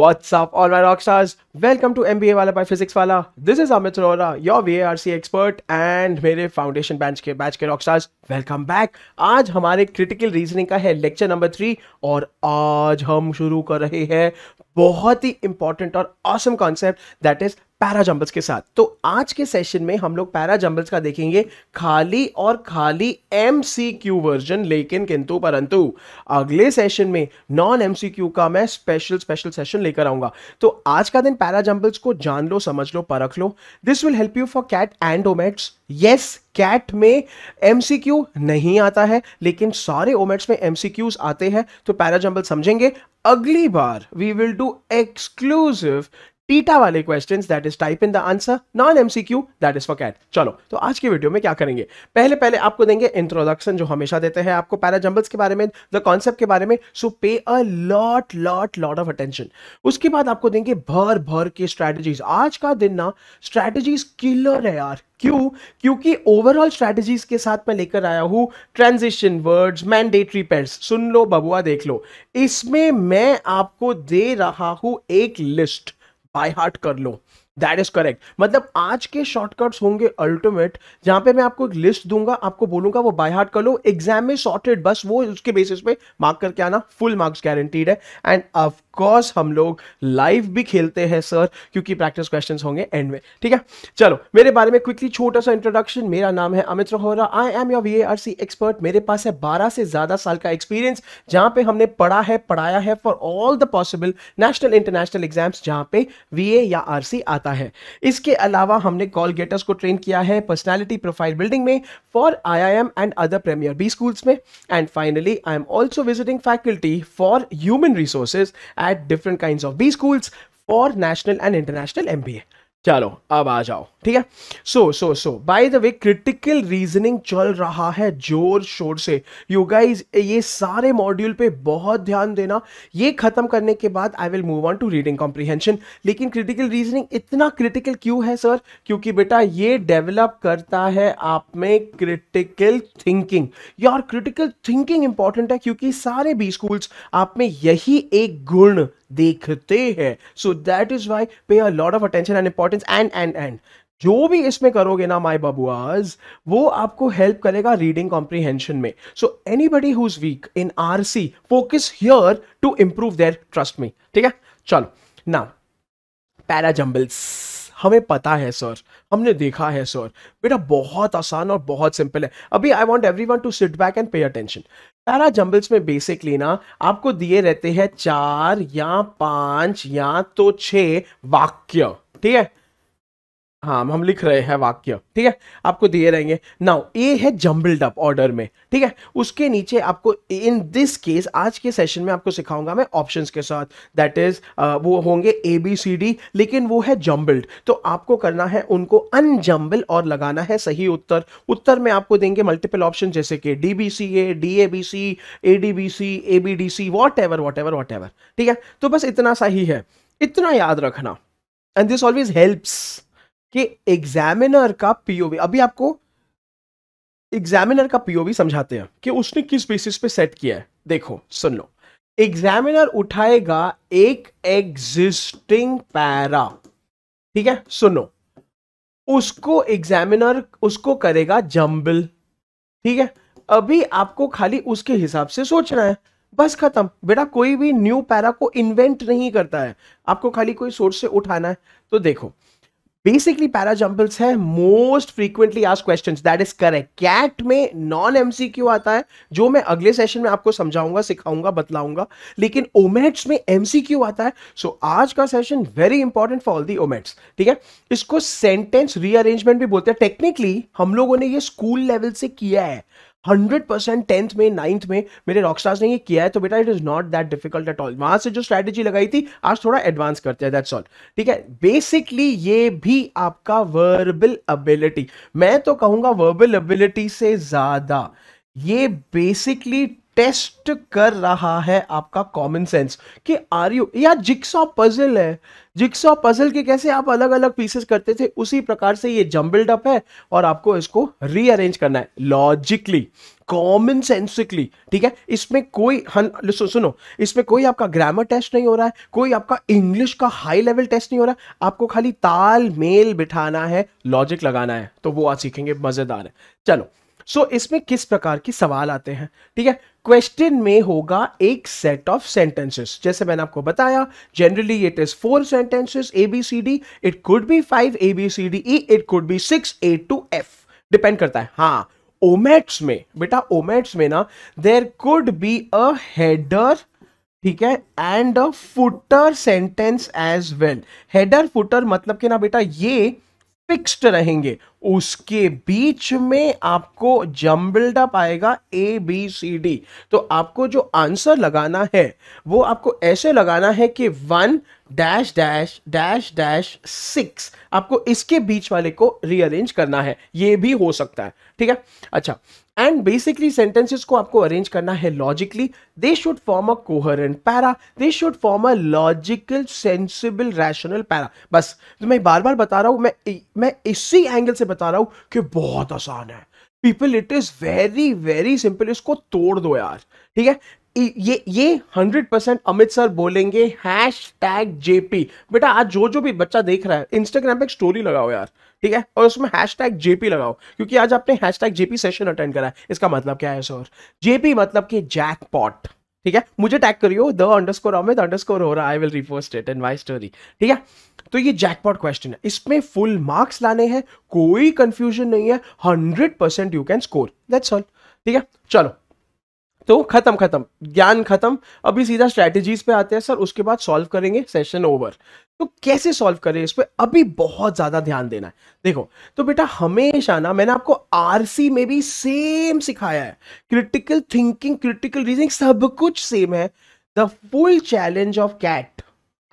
What's up, all my rock stars? Welcome to MBA वाला by Physics वाला. This is Amit Rora, your VARC expert and मेरे foundation batch के batch के rock stars. Welcome back. आज हमारे critical reasoning का है lecture number three और आज हम शुरू कर रहे हैं बहुत ही इंपॉर्टेंट और awesome concept that is para jumbles के साथ तो आज के सेशन में हम लोग पैरा जंबल्स का देखेंगे खाली और खाली एम सी क्यू वर्जन लेकिन किंतु परंतु अगले सेशन में नॉन एम सी क्यू का मैं स्पेशल स्पेशल सेशन लेकर आऊंगा तो आज का दिन पैरा जंबल्स को जान लो समझ लो परख लो this will help you for CAT and OMETs yes CAT में एम नहीं आता है लेकिन सारे ओमेट्स में एम आते हैं तो पैरा जंबल समझेंगे Agli Bar, we will do exclusive TITA वाले questions that is type in the answer non MCQ that is for CAT चलो तो आज की वीडियो में क्या करेंगे पहले पहले आपको देंगे इंट्रोडक्शन जो हमेशा देते हैं आपको पैराजम्बल्स के बारे में द कॉन्सेप्ट के बारे में so pay a lot lot lot of attention उसके बाद आपको देंगे भर भर के स्ट्रैटेजीज आज का दिन ना स्ट्रेटजीज किलर है यार क्यों क्योंकि ओवरऑल स्ट्रेटजीज के साथ मैं लेकर आया हूं ट्रांजिशन वर्ड्स मैंडेटरी पेड्स सुन लो बबुआ देख लो इसमें मैं आपको दे रहा हूं एक लिस्ट बाय हार्ट कर लो दैट इज करेक्ट मतलब आज के शॉर्टकट्स होंगे अल्टीमेट जहां पे मैं आपको एक लिस्ट दूंगा आपको बोलूंगा वो बाय हार्ट कर लो एग्जाम में सॉर्टेड बस वो उसके बेसिस पे मार्क करके आना फुल मार्क्स गारंटीड है एंड कोर्स हम लोग लाइव भी खेलते हैं सर क्योंकि प्रैक्टिस क्वेश्चन होंगे एंड में ठीक है चलो मेरे बारे में क्विकली छोटा सा इंट्रोडक्शन मेरा नाम है Amit Rohra I am your V expert मेरे पास है बारह से ज़्यादा साल का एक्सपीरियंस जहां पे हमने पढ़ा है पढ़ाया है for all the possible national international exams जहां पे वी या आर आता है इसके अलावा हमने कॉल गेटर्स को ट्रेन किया है पर्सनैलिटी प्रोफाइल बिल्डिंग में for I I M and other premier B schools में and finally I am also visiting faculty for human resources at at different kinds of B schools for national and international MBA. चलो अब आ जाओ ठीक है so so so by the way critical reasoning चल रहा है जोर शोर से यू गाइस ये सारे मॉड्यूल पे बहुत ध्यान देना ये खत्म करने के बाद I will move on to reading comprehension लेकिन क्रिटिकल रीजनिंग इतना क्रिटिकल क्यों है सर क्योंकि बेटा ये डेवलप करता है आप में क्रिटिकल थिंकिंग यार क्रिटिकल थिंकिंग इंपॉर्टेंट है क्योंकि सारे बी स्कूल्स आप में यही एक गुण देखते हैं so that is why pay a lot of attention and importance and and and जो भी इसमें करोगे ना माई बबुआज वो आपको हेल्प करेगा रीडिंग कॉम्प्रीहेंशन में so anybody who's weak in R C focus here to improve their trust में ठीक है चलो ना पैरा जम्बल्स हमें पता है सर हमने देखा है सर बेटा बहुत आसान और बहुत सिंपल है अभी I want everyone to sit back and pay attention para jumbles में बेसिकली ना आपको दिए रहते हैं चार या पांच या तो छ वाक्य ठीक है हाँ हम लिख रहे हैं वाक्य ठीक है आपको दिए रहेंगे नाउ ए है जम्बल्ड अप ऑर्डर में ठीक है उसके नीचे आपको इन दिस केस आज के सेशन में आपको सिखाऊंगा मैं ऑप्शंस के साथ दैट इज वो होंगे ए बी सी डी लेकिन वो है जम्बल्ड तो आपको करना है उनको अनजम्बल और लगाना है सही उत्तर उत्तर में आपको देंगे मल्टीपल ऑप्शन जैसे कि D B C A D A B C A D B C A B D C whatever whatever whatever ठीक है तो बस इतना सा ही है इतना याद रखना एंड दिस ऑलवेज हेल्प्स कि एग्जामिनर का पीओवी अभी आपको एग्जामिनर का पीओवी समझाते हैं कि उसने किस बेसिस पे सेट किया है देखो सुन लो एग्जामिनर उठाएगा एक एग्जिस्टिंग पैरा ठीक है सुनो उसको एग्जामिनर उसको करेगा जम्बल ठीक है अभी आपको खाली उसके हिसाब से सोचना है बस खत्म बेटा कोई भी न्यू पैरा को इन्वेंट नहीं करता है आपको खाली कोई सोर्स से उठाना है तो देखो बेसिकली पैरा जंपल्स है most frequently ask question that is correct CAT में नॉन एमसीक्यू आता है जो मैं अगले सेशन में आपको समझाऊंगा सिखाऊंगा बतलाऊंगा लेकिन ओमेट्स में एमसीक्यू आता है सो so, आज का session very important for all the OMETs ठीक है इसको सेंटेंस रीअरेंजमेंट भी बोलते हैं टेक्निकली हम लोगों ने ये स्कूल लेवल से किया है हंड्रेड परसेंट टेंथ में नाइन्थ में मेरे रॉक स्टार्स ने ये किया है तो बेटा it is not that difficult at all वहां से जो स्ट्रैटेजी लगाई थी आज थोड़ा एडवांस करते हैं दैट्स ऑल ठीक है बेसिकली ये भी आपका वर्बल अबिलिटी मैं तो कहूंगा वर्बल अबिलिटी से ज्यादा ये बेसिकली टेस्ट कर रहा है आपका कॉमन सेंस कि आर यू या जिक्सॉ पजल है जिक्सॉ पजल के कैसे आप अलग अलग पीसेस करते थे उसी प्रकार से ये जम्बल्ड अप है और आपको इसको रीअरेंज करना है लॉजिकली कॉमन सेंसिकली ठीक है इसमें कोई हन हाँ, सु, सुनो इसमें कोई आपका ग्रामर टेस्ट नहीं हो रहा है कोई आपका इंग्लिश का हाई लेवल टेस्ट नहीं हो रहा है आपको खाली ताल मेल बिठाना है लॉजिक लगाना है तो वो आज सीखेंगे मज़ेदार है चलो सो so, इसमें किस प्रकार के सवाल आते हैं ठीक है क्वेश्चन में होगा एक सेट ऑफ सेंटेंसेस जैसे मैंने आपको बताया generally it is four sentences A B C D it could be five A B C D E it could be six A to F depend करता है हाँ ओमेट्स में बेटा ओमेट्स में ना there could be a header ठीक है and a footer sentence as well header footer मतलब कि ना बेटा ये फिक्स्ड रहेंगे उसके बीच में आपको जम बिल्डअप आएगा ए बी सी डी तो आपको जो आंसर लगाना है वो आपको ऐसे लगाना है कि one dash dash dash dash six आपको इसके बीच वाले को रीअरेंज करना है ये भी हो सकता है ठीक है अच्छा एंड बेसिकली सेंटेंसेस को आपको अरेंज करना है logically they should form a coherent para they should form a logical sensible rational para बस तो मैं बार बार बता रहा हूं मैं मैं इसी एंगल से बता रहा हूं कि बहुत आसान है people it is very very simple इसको तोड़ दो यार ठीक है ये ये हंड्रेड परसेंट अमित सर बोलेंगे हैश टैग जेपी बेटा आज जो जो भी बच्चा देख रहा है इंस्टाग्राम पे एक स्टोरी लगाओ यार ठीक है और उसमें हैश टैग जेपी लगाओ क्योंकि आज आपने hashtag JP session attend करा है इसका मतलब क्या है सर जेपी मतलब कि जैक पॉट ठीक है मुझे टैग करियो the underscore Amit underscore हो रहा I will repost it in my story ठीक है तो ये जैकपॉट क्वेश्चन है इसमें फुल मार्क्स लाने हैं कोई कंफ्यूजन नहीं है hundred percent you can score that's all ठीक है चलो तो खत्म खत्म ज्ञान खत्म अभी सीधा स्ट्रैटेजीज पे आते हैं सर उसके बाद सॉल्व करेंगे सेशन ओवर तो कैसे सॉल्व करें इस पर अभी बहुत ज़्यादा ध्यान देना है देखो तो बेटा हमेशा ना मैंने आपको आरसी में भी सेम सिखाया है क्रिटिकल थिंकिंग क्रिटिकल रीजनिंग सब कुछ सेम है the full challenge of CAT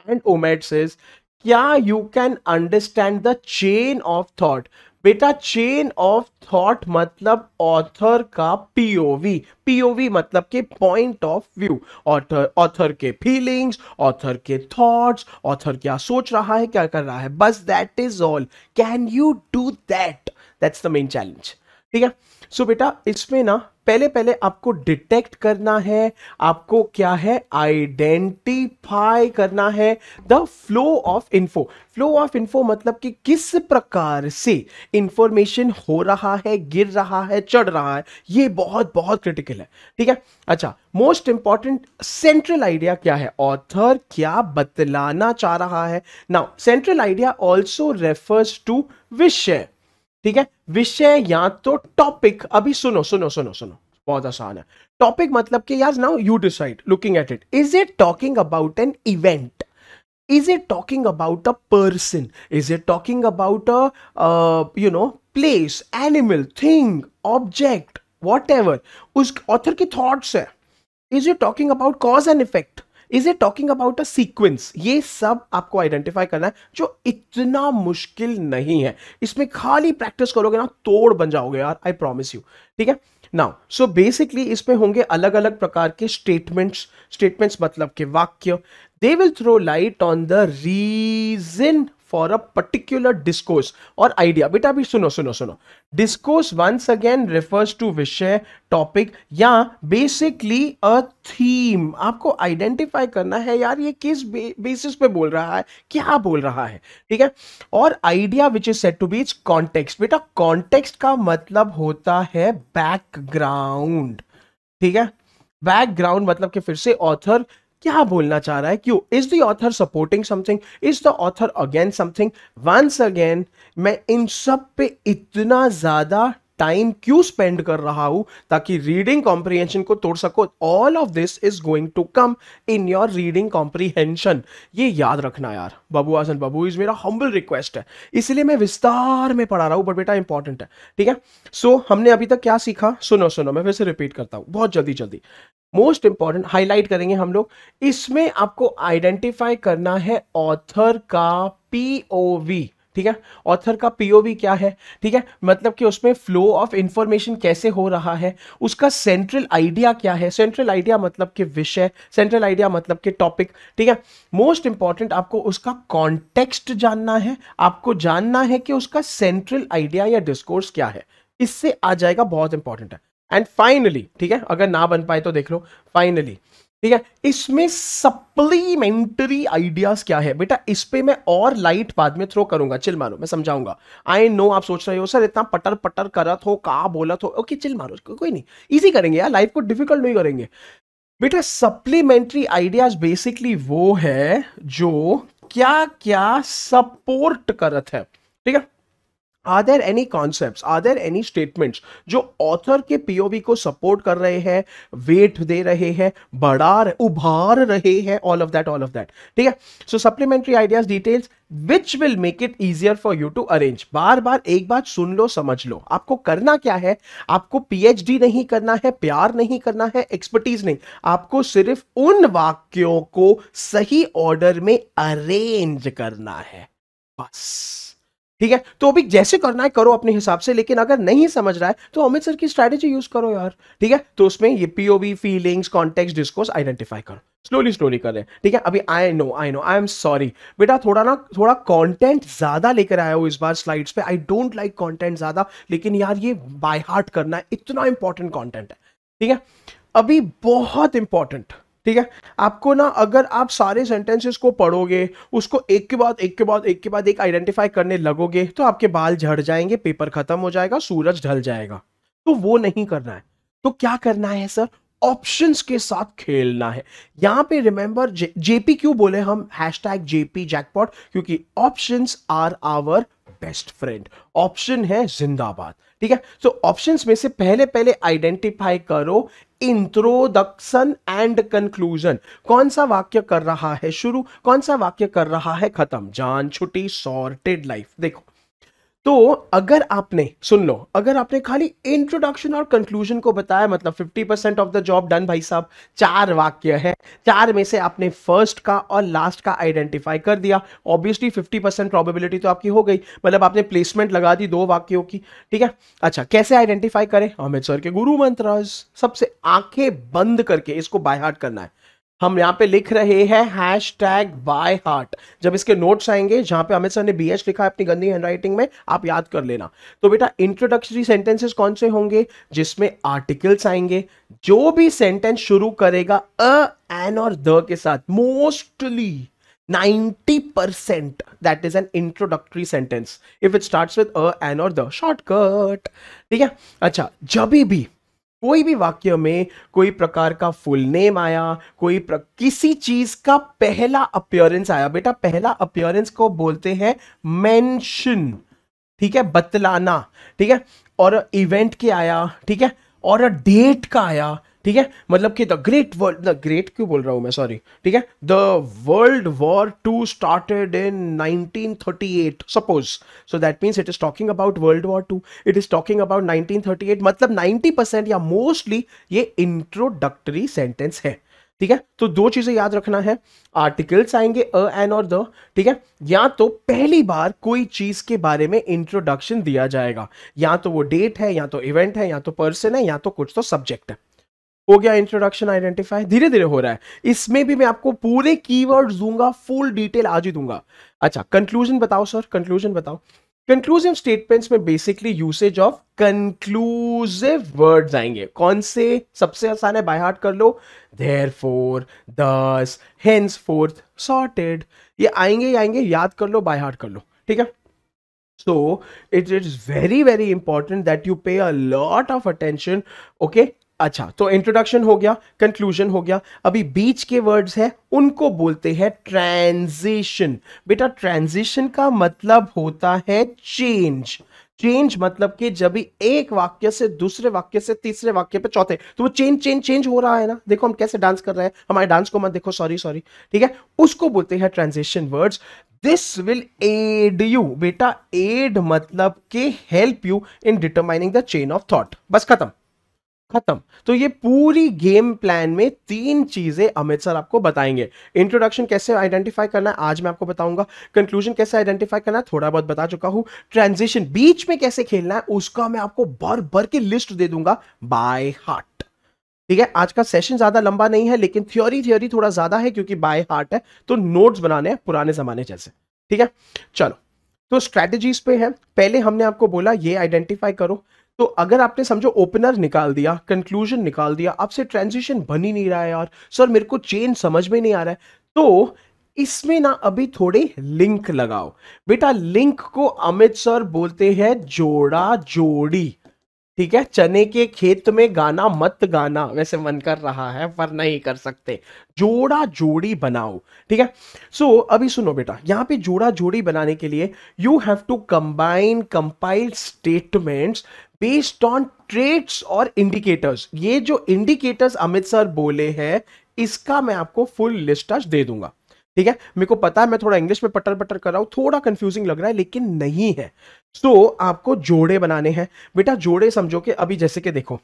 and OMETs is क्या you can understand the chain of thought बेटा चेन ऑफ थॉट मतलब ऑथर का पीओवी पीओवी मतलब के point of view author author के फीलिंग्स ऑथर के थॉट्स ऑथर क्या सोच रहा है क्या कर रहा है बस that is all can you do that that's the main challenge ठीक है सो बेटा इसमें ना पहले पहले आपको डिटेक्ट करना है आपको क्या है आइडेंटिफाई करना है the flow of info flow of info मतलब कि किस प्रकार से इंफॉर्मेशन हो रहा है गिर रहा है चढ़ रहा है ये बहुत बहुत क्रिटिकल है ठीक है अच्छा मोस्ट इंपॉर्टेंट सेंट्रल आइडिया क्या है ऑथर क्या बतलाना चाह रहा है now central idea also refers to विषय ठीक है विषय या तो टॉपिक अभी सुनो सुनो सुनो सुनो बहुत आसान है टॉपिक मतलब कि यार now you decide looking at it is it talking about an event is it talking about a person is it talking about a uh, you know place animal thing object whatever उस author की thoughts है is it talking about cause and effect is a talking about a sequence ये सब आपको identify करना है जो इतना मुश्किल नहीं है इसमें खाली प्रैक्टिस करोगे ना तोड़ बन जाओगे यार आई प्रॉमिस यू ठीक है नाउ सो बेसिकली इसमें होंगे अलग अलग प्रकार के स्टेटमेंट्स स्टेटमेंट्स मतलब के वाक्य they will throw light on the reason for a particular discourse और आइडिया बेटा अभी सुनो सुनो सुनो discourse once again refers to विषय टॉपिक या बेसिकली अ थीम आपको आइडेंटिफाई करना है यार ये किस बेसिस पे बोल रहा है क्या बोल रहा है ठीक है और idea which is set to be is context बेटा कॉन्टेक्स्ट का मतलब होता है बैकग्राउंड ठीक है बैकग्राउंड मतलब कि फिर से ऑथर क्या बोलना चाह रहा है क्यों is the author supporting something is the author again something once again मैं इन सब पे इतना ज्यादा टाइम क्यों स्पेंड कर रहा हूं ताकि रीडिंग कॉम्प्रिहेंशन को तोड़ सको all of this is going to come in your reading comprehension ये याद रखना यार बबू आसन बबू इज मेरा हम्बल रिक्वेस्ट है इसलिए मैं विस्तार में पढ़ा रहा हूं बट बेटा इंपॉर्टेंट है ठीक है सो so, हमने अभी तक क्या सीखा सुनो सुनो मैं फिर से रिपीट करता हूं बहुत जल्दी जल्दी मोस्ट इंपॉर्टेंट हाईलाइट करेंगे हम लोग इसमें आपको आइडेंटिफाई करना है ऑथर का पीओवी ठीक है ऑथर का पीओवी क्या है ठीक है मतलब कि उसमें फ्लो ऑफ इंफॉर्मेशन कैसे हो रहा है उसका सेंट्रल आइडिया क्या है सेंट्रल आइडिया मतलब कि विषय सेंट्रल आइडिया मतलब कि टॉपिक ठीक है मोस्ट इंपॉर्टेंट आपको उसका कॉन्टेक्स्ट जानना है आपको जानना है कि उसका सेंट्रल आइडिया या डिस्कोर्स क्या है इससे आ जाएगा बहुत इंपॉर्टेंट है एंड फाइनली ठीक है अगर ना बन पाए तो देख लो फाइनली ठीक है इसमें सप्लीमेंट्री आइडियाज क्या है बेटा इस पर मैं और लाइट बाद में थ्रो करूंगा चिल मारो मैं समझाऊंगा आई नो आप सोच रहे हो सर इतना पटर पटर करत हो कहा बोलत हो ओके चिल मारो को, कोई नहीं इजी करेंगे यार लाइफ को डिफिकल्ट नहीं करेंगे बेटा सप्लीमेंट्री आइडियाज बेसिकली वो है जो क्या क्या सपोर्ट करत है ठीक है are there any concept are there any statements जो ऑथर के पीओवी को सपोर्ट कर रहे हैं वेट दे रहे हैं बढ़ा रहे, उभार रहे हैं all of that all of that ठीक है so supplementary ideas details which will make it easier for you to arrange बार बार एक बार सुन लो समझ लो आपको करना क्या है आपको पीएचडी नहीं करना है प्यार नहीं करना है एक्सपर्टीज नहीं आपको सिर्फ उन वाक्यों को सही ऑर्डर में अरेंज करना है बस ठीक है तो अभी जैसे करना है करो अपने हिसाब से लेकिन अगर नहीं समझ रहा है तो अमित सर की स्ट्रैटेजी यूज करो यार ठीक है तो उसमें ये POV feelings context discourse identify करो स्लोली स्लोली करें ठीक है अभी I know I know I am sorry बेटा थोड़ा ना थोड़ा कंटेंट ज्यादा लेकर आया हो इस बार स्लाइड्स पे आई डोंट लाइक कंटेंट ज्यादा लेकिन यार ये बाय हार्ट करना है इतना इंपॉर्टेंट कॉन्टेंट है ठीक है अभी बहुत इंपॉर्टेंट ठीक है आपको ना अगर आप सारे सेंटेंसेस को पढ़ोगे उसको एक के बाद एक के बाद एक के बाद एक आइडेंटिफाई करने लगोगे तो आपके बाल झड़ जाएंगे पेपर खत्म हो जाएगा सूरज ढल जाएगा तो वो नहीं करना है तो क्या करना है सर ऑप्शंस के साथ खेलना है यहां पे रिमेंबर जेपी क्यों बोले हम हैश टैग जेपी जैकपॉट क्योंकि option are our best friend option है जिंदाबाद ठीक है सो so, ऑप्शंस में से पहले पहले आइडेंटिफाई करो इंट्रोडक्शन एंड कंक्लूजन कौन सा वाक्य कर रहा है शुरू कौन सा वाक्य कर रहा है खत्म जान छुट्टी सॉर्टेड लाइफ देखो तो अगर आपने सुन लो अगर आपने खाली इंट्रोडक्शन और कंक्लूजन को बताया मतलब 50 percent of the job done भाई साहब चार वाक्य है चार में से आपने फर्स्ट का और लास्ट का आइडेंटिफाई कर दिया ऑब्वियसली 50 परसेंट प्रॉबेबिलिटी तो आपकी हो गई मतलब आपने प्लेसमेंट लगा दी दो वाक्यों की ठीक है अच्छा कैसे आइडेंटिफाई करें अमित सर के गुरु मंत्र सबसे आंखें बंद करके इसको बाय हार्ट करना है हम यहाँ पे लिख रहे हैं हैश टैग बाय हार्ट जब इसके नोट्स आएंगे जहां पे अमित सर ने बी एच लिखा है अपनी गंदी हैंडराइटिंग में आप याद कर लेना तो बेटा इंट्रोडक्टरी सेंटेंसेस कौन से होंगे जिसमें आर्टिकल्स आएंगे जो भी सेंटेंस शुरू करेगा अ एन और द के साथ mostly 90% that is an introductory sentence if it start with a an और द शॉर्टकट ठीक है अच्छा जब भी कोई भी वाक्य में कोई प्रकार का फुल नेम आया कोई प्र... किसी चीज का पहला अपियरेंस आया बेटा पहला अपियरेंस को बोलते हैं मेंशन ठीक है बतलाना ठीक है और इवेंट के आया ठीक है और डेट का आया ठीक है मतलब कि the great world the great क्यों बोल रहा हूं मैं सॉरी ठीक है the world war two started in 1938 suppose so that means it is talking about world war two it is talking about 1938 मतलब 90 परसेंट या मोस्टली ये इंट्रोडक्टरी सेंटेंस है ठीक है तो दो चीजें याद रखना है आर्टिकल्स आएंगे अ एन और द ठीक है या तो पहली बार कोई चीज के बारे में इंट्रोडक्शन दिया जाएगा या तो वो डेट है या तो इवेंट है या तो पर्सन है या तो कुछ तो सब्जेक्ट है हो गया इंट्रोडक्शन आइडेंटिफाई धीरे धीरे हो रहा है इसमें भी मैं आपको पूरे कीवर्ड दूंगा फुल डिटेल आज ही दूंगा अच्छा कंक्लूजन बताओ सर कंक्लूजन बताओ कंक्लूसिव स्टेटमेंट्स में basically usage of conclusive words आएंगे कौन से सबसे आसान है बाय हार्ट कर लो therefore thus hence forth sorted ये आएंगे आएंगे याद कर लो बाय हार्ट कर लो ठीक है so it is very very important that you pay a lot of attention okay अच्छा तो इंट्रोडक्शन हो गया कंक्लूजन हो गया अभी बीच के वर्ड्स हैं उनको बोलते हैं ट्रांजिशन बेटा ट्रांजिशन का मतलब होता है चेंज चेंज मतलब कि जब भी एक वाक्य से दूसरे वाक्य से तीसरे वाक्य पे चौथे तो वो चेंज चेंज चेंज हो रहा है ना देखो हम कैसे डांस कर रहे हैं हमारे डांस को मत देखो सॉरी सॉरी ठीक है उसको बोलते हैं transition words this will aid you बेटा एड मतलब के help you in determining the chain of thought बस खत्म खत्म तो ये पूरी गेम प्लान में तीन चीजें अमित सर आपको बताएंगे इंट्रोडक्शन कैसे आइडेंटिफाई करना है आज मैं आपको बताऊंगा कंक्लूजन कैसे आइडेंटिफाई करना है थोड़ा बहुत बता चुका हूं ट्रांजिशन बीच में कैसे खेलना है उसका मैं आपको भर भर के लिस्ट दे दूंगा बाय हार्ट ठीक है आज का सेशन ज्यादा लंबा नहीं है लेकिन थ्योरी थ्योरी थोड़ा ज्यादा है क्योंकि बाय हार्ट है तो नोट्स बनाने हैं पुराने जमाने जैसे ठीक है चलो तो स्ट्रैटेजीज पे है पहले हमने आपको बोला ये आइडेंटिफाई करो तो अगर आपने समझो ओपनर निकाल दिया कंक्लूजन निकाल दिया आपसे ट्रांजिशन बन ही नहीं रहा है यार सर मेरे को चेन समझ में नहीं आ रहा है तो इसमें ना अभी थोड़े लिंक लगाओ बेटा लिंक को अमित सर बोलते हैं जोड़ा जोड़ी ठीक है चने के खेत में गाना मत गाना वैसे मन कर रहा है पर नहीं कर सकते जोड़ा जोड़ी बनाओ ठीक है सो so, अभी सुनो बेटा यहाँ पे जोड़ा जोड़ी बनाने के लिए you have to combine compile statements based on trades और इंडिकेटर्स ये जो इंडिकेटर्स अमित सर बोले हैं इसका मैं आपको फुल लिस्ट आज दे दूंगा ठीक है मेरे को पता है मैं थोड़ा इंग्लिश में पटर पटर कर रहा हूँ थोड़ा कंफ्यूजिंग लग रहा है लेकिन नहीं है सो तो आपको जोड़े बनाने हैं बेटा जोड़े समझो कि अभी जैसे कि देखो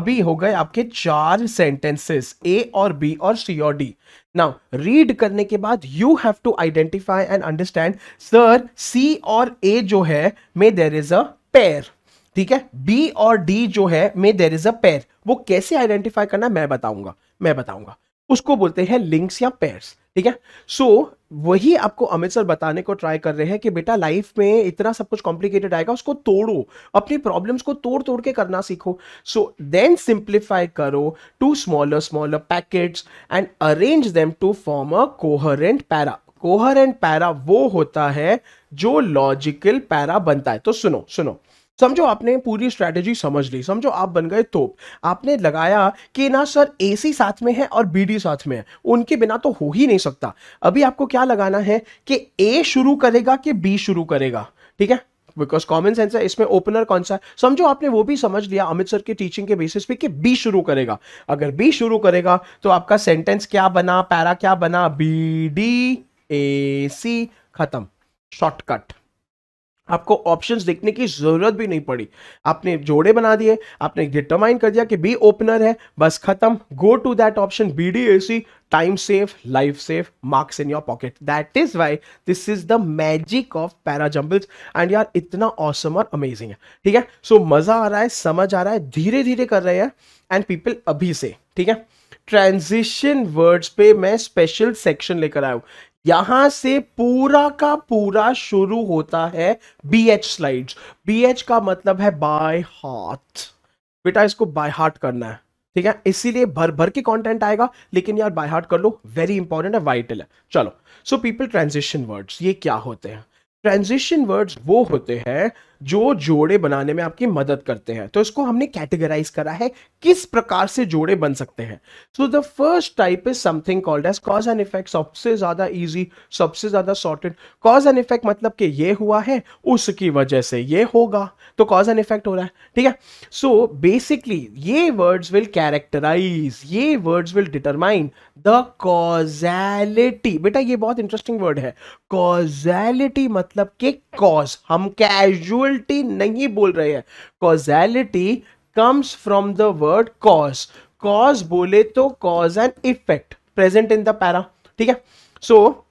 अभी हो गए आपके चार सेंटेंसेस ए और बी और सी और डी नाउ रीड करने के बाद you have to identify and understand sir C और ए जो है मे देर इज अ पेयर ठीक है बी और डी जो है में देर इज अ पेयर वो कैसे आइडेंटिफाई करना मैं बताऊंगा मैं बताऊंगा उसको बोलते हैं लिंक्स या पेयर्स ठीक है सो so, वही आपको अमित सर बताने को ट्राई कर रहे हैं कि बेटा लाइफ में इतना सब कुछ कॉम्प्लिकेटेड आएगा उसको तोड़ो अपनी प्रॉब्लम्स को तोड़ तोड़ के करना सीखो सो देन सिंप्लीफाई करो to smaller smaller packets and arrange them to form a coherent para coherent para वो होता है जो लॉजिकल पैरा बनता है तो सुनो सुनो समझो आपने पूरी स्ट्रैटेजी समझ ली समझो आप बन गए तोप आपने लगाया कि ना सर ए सी साथ में है और बी डी साथ में है उनके बिना तो हो ही नहीं सकता अभी आपको क्या लगाना है कि ए शुरू करेगा कि बी शुरू करेगा ठीक है बिकॉज कॉमन सेंस है इसमें ओपनर कौन सा है समझो आपने वो भी समझ लिया अमित सर के टीचिंग के बेसिस पे कि बी शुरू करेगा अगर बी शुरू करेगा तो आपका सेंटेंस क्या बना पैरा क्या बना बी डी ए सी खत्म शॉर्टकट आपको ऑप्शंस देखने की ज़रूरत भी नहीं पड़ी आपने जोड़े बना दिए आपने डिटरमाइन कर दिया कि बी ओपनर है बस खत्म go to that option B D A C time safe life safe marks in your pocket that is why this is the magic of para jumbles and यार इतना ऑसम और amazing है ठीक है so so, मज़ा आ रहा है समझ आ रहा है धीरे धीरे कर रहे हैं एंड पीपल अभी से ठीक है ट्रांजिशन वर्ड्स पे मैं स्पेशल सेक्शन लेकर आया हूँ यहां से पूरा का पूरा शुरू होता है B H slide B H का मतलब है बाय हार्ट बेटा इसको बाय हार्ट करना है ठीक है इसीलिए भर भर के कंटेंट आएगा लेकिन यार बाय हार्ट कर लो वेरी इंपॉर्टेंट है वाइटल है चलो सो पीपल ट्रांजिशन वर्ड्स ये क्या होते हैं ट्रांजिशन वर्ड्स वो होते हैं जो जोड़े बनाने में आपकी मदद करते हैं तो इसको हमने कैटेगराइज करा है किस प्रकार से जोड़े बन सकते हैं so the first type is something called as cause and effect सबसे ज्यादा इजी सबसे ज्यादा सॉर्टेड कॉज एंड इफेक्ट मतलब कि ये हुआ है उसकी वजह से ये होगा तो कॉज एंड इफेक्ट हो रहा है ठीक है सो बेसिकली ये वर्ड्स विल कैरेक्टराइज ये words will determine the causality बेटा ये बहुत इंटरेस्टिंग वर्ड है कॉजैलिटी मतलब के कॉज हम कैजुअल ड्यूअल्टी नहीं बोल रहे हैं causality comes from the word cause cause बोले तो cause and effect present in the para ठीक है सो so,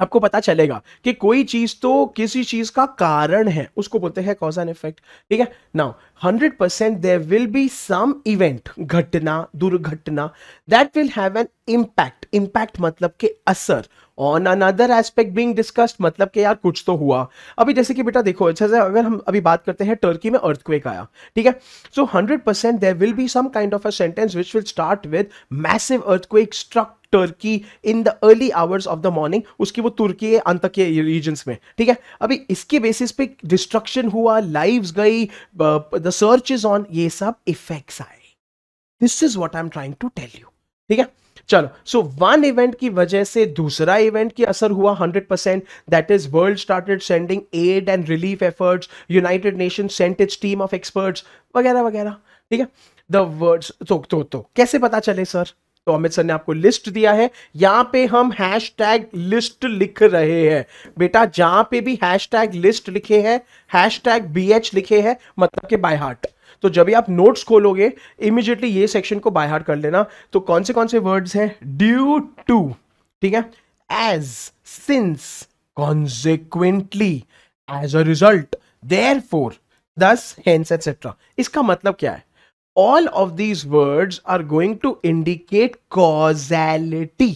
आपको पता चलेगा कि कोई चीज तो किसी चीज का कारण है उसको बोलते हैं कॉज एंड इफेक्ट ठीक है now hundred percent there will be some event घटना दुर्घटना that will have an impact impact मतलब के असर on another aspect being discussed मतलब कि यार कुछ तो हुआ अभी जैसे कि बेटा देखो अच्छा से अगर हम अभी बात करते हैं टर्की में अर्थक्वेक आया ठीक है so hundred percent there will be some kind of a sentence which will start with massive earthquake struck Turkey in the early hours of the morning उसकी वो तुर्की है के रीजन्स में ठीक है अभी इसके बेसिस पे डिस्ट्रक्शन हुआ लाइव्स गई द सर्च इज ऑन ये सब इफेक्ट्स आए this is what I am trying to tell you ठीक है चलो सो वन इवेंट की वजह से दूसरा इवेंट की असर हुआ hundred percent that is world started sending aid and relief efforts United Nation sent its team of experts वगैरह वगैरह ठीक है द वर्ड्स तो तो तो कैसे पता चले सर तो अमित सर ने आपको लिस्ट दिया है यहां पे हम हैश टैग लिस्ट लिख रहे हैं बेटा जहां पे भी हैश टैग लिस्ट लिखे हैं हैश टैग बी एच लिखे हैं मतलब के बाय हार्ट तो जब भी आप नोट्स खोलोगे इमीजिएटली ये सेक्शन को बाय हार्ट कर लेना तो कौन से कौन से वर्ड्स हैं ड्यू टू ठीक है as since consequently as a result therefore thus hence etcetera इसका मतलब क्या है all of these words are going to indicate causality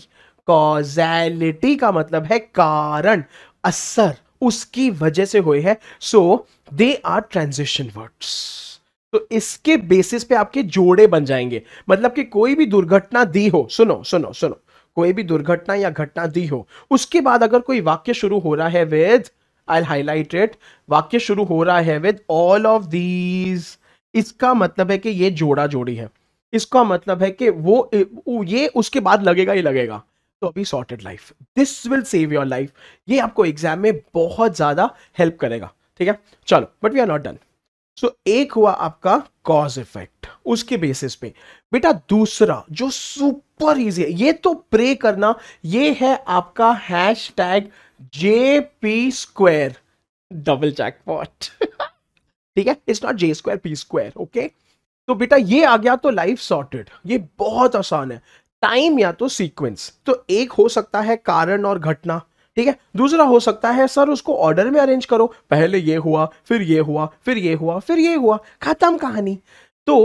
causality का मतलब है कारण असर उसकी वजह से हुए है so they are transition words तो इसके बेसिस पे आपके जोड़े बन जाएंगे मतलब कि कोई भी दुर्घटना दी हो सुनो सुनो सुनो कोई भी दुर्घटना या घटना दी हो उसके बाद अगर कोई वाक्य शुरू हो रहा है विद आई हाईलाइट इट वाक्य शुरू हो रहा है विद ऑल ऑफ दीज इसका मतलब है कि ये जोड़ा जोड़ी है इसका मतलब है कि वो ये उसके बाद लगेगा ही लगेगा तो अभी sorted life this will save your life ये आपको एग्जाम में बहुत ज़्यादा हेल्प करेगा ठीक है चलो but we are not done so एक हुआ आपका कॉज इफेक्ट उसके बेसिस पे बेटा दूसरा जो सुपर इजी है ये तो प्रे करना ये है आपका hashtag J P square double jackpot ठीक है it's not J square P square okay तो बेटा ये आ गया तो लाइफ सॉर्टेड ये बहुत आसान है टाइम या तो सीक्वेंस तो एक हो सकता है कारण और घटना ठीक है दूसरा हो सकता है सर उसको ऑर्डर में अरेंज करो पहले ये हुआ फिर ये हुआ फिर ये हुआ फिर ये हुआ खत्म कहानी तो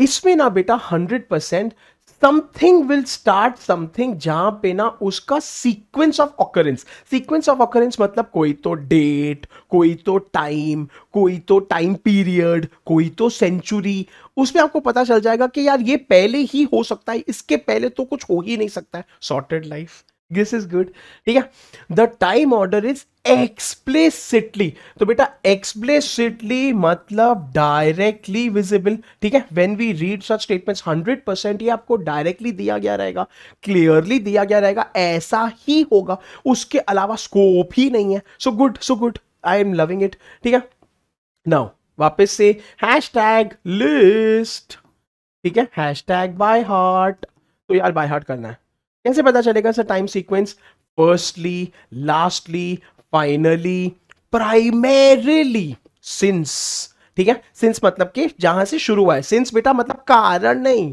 इसमें ना बेटा hundred percent something will start something जहां पे ना उसका sequence of occurrence sequence of occurrence मतलब कोई तो डेट कोई तो टाइम कोई तो टाइम पीरियड कोई तो सेंचुरी उसमें आपको पता चल जाएगा कि यार ये पहले ही हो सकता है इसके पहले तो कुछ हो ही नहीं सकता है sorted life this is good ठीक है the time order is explicitly तो बेटा एक्सप्लेसिटली मतलब डायरेक्टली विजिबल ठीक है when we read such statement 100 percent ये आपको डायरेक्टली दिया गया रहेगा क्लियरली दिया गया रहेगा ऐसा ही होगा उसके अलावा स्कोप ही नहीं है so good so good I am loving it ठीक है नाउ वापस से हैश टैग लिस्ट ठीक है हैश टैग बाय हार्ट तो यार बाय हार्ट करना है कैसे पता चलेगा sir time sequence firstly lastly finally primarily since ठीक है सिंस मतलब कि जहां से शुरू हुआ है सिंस बेटा मतलब कारण नहीं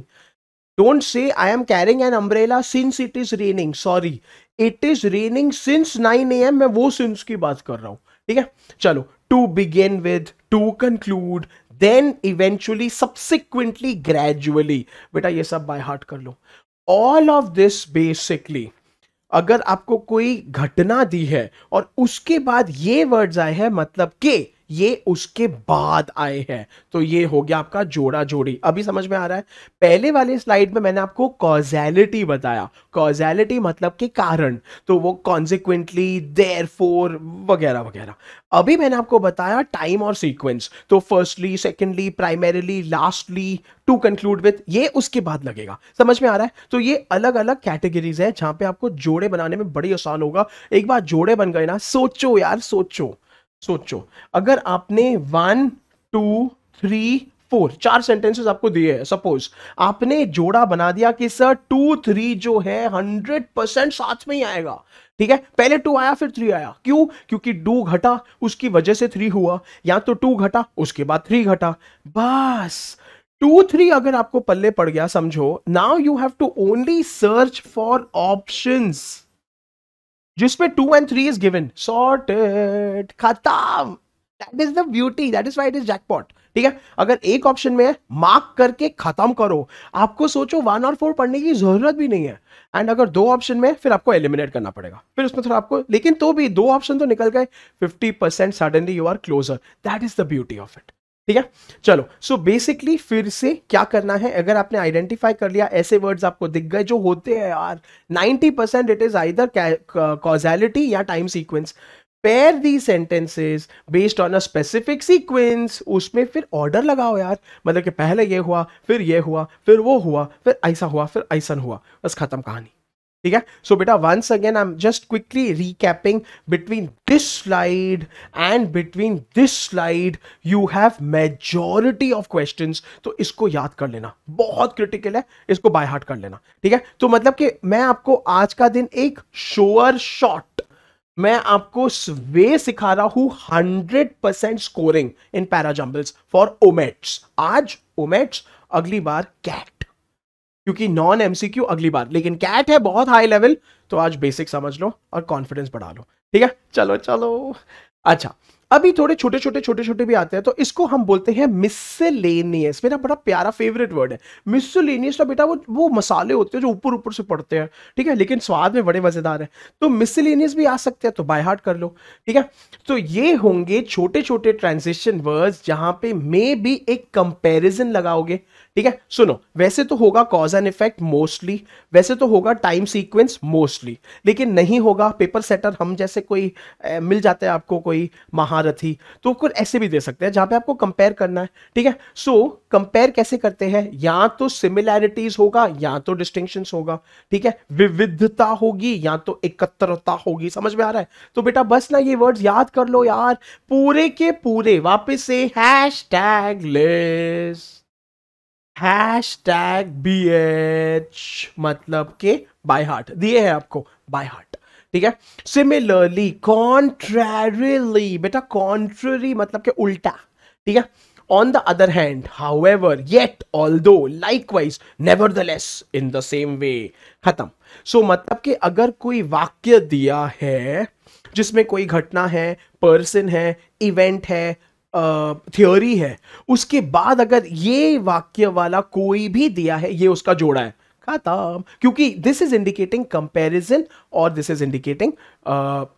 don't say I am carrying an umbrella since it is raining sorry it is raining since nine A M मैं वो सिंस की बात कर रहा हूं ठीक है चलो to begin with to conclude then eventually subsequently gradually बेटा ये सब बाय हार्ट कर लो ऑल ऑफ दिस बेसिकली अगर आपको कोई घटना दी है और उसके बाद ये वर्ड्स आए हैं मतलब के ये उसके बाद आए हैं तो ये हो गया आपका जोड़ा जोड़ी अभी समझ में आ रहा है पहले वाले स्लाइड में मैंने आपको कॉजैलिटी बताया कॉजैलिटी मतलब के कारण तो वो कॉन्सिक्वेंटली देर फोर वगैरह वगैरह अभी मैंने आपको बताया टाइम और सीक्वेंस तो firstly secondly primarily lastly to conclude with ये उसके बाद लगेगा समझ में आ रहा है तो ये अलग अलग कैटेगरीज है जहां पे आपको जोड़े बनाने में बड़ी आसान होगा एक बार जोड़े बन गए ना सोचो यार सोचो सोचो अगर आपने वन टू थ्री फोर चार सेंटेंसेस आपको दिए हैं सपोज आपने जोड़ा बना दिया कि सर टू थ्री जो है हंड्रेड परसेंट साथ में ही आएगा ठीक है पहले टू आया फिर थ्री आया क्यों क्योंकि टू घटा उसकी वजह से थ्री हुआ या तो टू घटा उसके बाद थ्री घटा बस टू थ्री अगर आपको पल्ले पड़ गया समझो now you have to only search for options जिसमें two and three is given sorted खत्म that is the beauty that is why it is jackpot ठीक है अगर एक ऑप्शन में है मार्क करके खत्म करो आपको सोचो वन और फोर पढ़ने की जरूरत भी नहीं है एंड अगर दो ऑप्शन में फिर आपको एलिमिनेट करना पड़ेगा फिर उसमें थोड़ा आपको लेकिन तो भी दो ऑप्शन तो निकल गए fifty percent suddenly you are closer that is the beauty of it ठीक है चलो सो so बेसिकली फिर से क्या करना है अगर आपने आइडेंटिफाई कर लिया ऐसे वर्ड्स आपको दिख गए जो होते हैं यार 90% percent it is either causality या time sequence pair the sentences based on a specific sequence उसमें फिर ऑर्डर लगाओ यार मतलब कि पहले ये हुआ फिर ये हुआ फिर वो हुआ फिर ऐसा हुआ फिर ऐसा हुआ बस खत्म कहानी ठीक है सो बेटा once again I am just quickly recapping between this slide and between this slide you have majority of question तो इसको याद कर लेना बहुत क्रिटिकल है इसको बाय हार्ट कर लेना ठीक है तो मतलब कि मैं आपको आज का दिन एक शोअर शॉट मैं आपको वे सिखा रहा हूं hundred percent scoring in parajumbles for OMETs आज ओमेट्स अगली बार कैट क्योंकि नॉन एमसीक्यू अगली बार लेकिन कैट है बहुत हाई लेवल तो आज बेसिक समझ लो और कॉन्फिडेंस बढ़ा लो ठीक है चलो चलो अच्छा अभी थोड़े छोटे छोटे छोटे छोटे भी आते हैं तो इसको हम बोलते हैं मिसलेनियस मेरा बड़ा प्यारा फेवरेट वर्ड है मिसलेनियस तो बेटा वो वो मसाले होते हैं जो ऊपर ऊपर से पड़ते हैं ठीक है लेकिन स्वाद में बड़े मजेदार है तो मिसलेनियस भी आ सकते हैं तो बाय हार्ट कर लो ठीक है तो ये होंगे छोटे छोटे ट्रांजिशन वर्ड्स जहां पे मे भी एक कंपेरिजन लगाओगे ठीक है सुनो वैसे तो होगा कॉज एंड इफेक्ट मोस्टली वैसे तो होगा टाइम सीक्वेंस मोस्टली लेकिन नहीं होगा पेपर सेटर हम जैसे कोई ए, मिल जाते हैं आपको कोई महारथी तो कुछ ऐसे भी दे सकते हैं जहां पे आपको कंपेयर करना है ठीक है सो so, कंपेयर कैसे करते हैं या तो सिमिलैरिटीज होगा या तो डिस्टिंक्शन होगा ठीक है विविधता होगी या तो एकत्रता होगी समझ में आ रहा है तो बेटा बस ना ये वर्ड याद कर लो यार पूरे के पूरे वापिस से hashtag hashtag B H मतलब के बाय हार्ट दिए हैं आपको बाय हार्ट ठीक है सिमिलरली कॉन्ट्रेरली बेटा कॉन्ट्ररी मतलब के उल्टा ठीक है on the other hand however yet although likewise nevertheless in the same way खत्म सो मतलब कि अगर कोई वाक्य दिया है जिसमें कोई घटना है पर्सन है इवेंट है थियोरी है उसके बाद अगर ये वाक्य वाला कोई भी दिया है ये उसका जोड़ा है खत्म क्योंकि दिस इज इंडिकेटिंग कंपैरिजन और this is indicating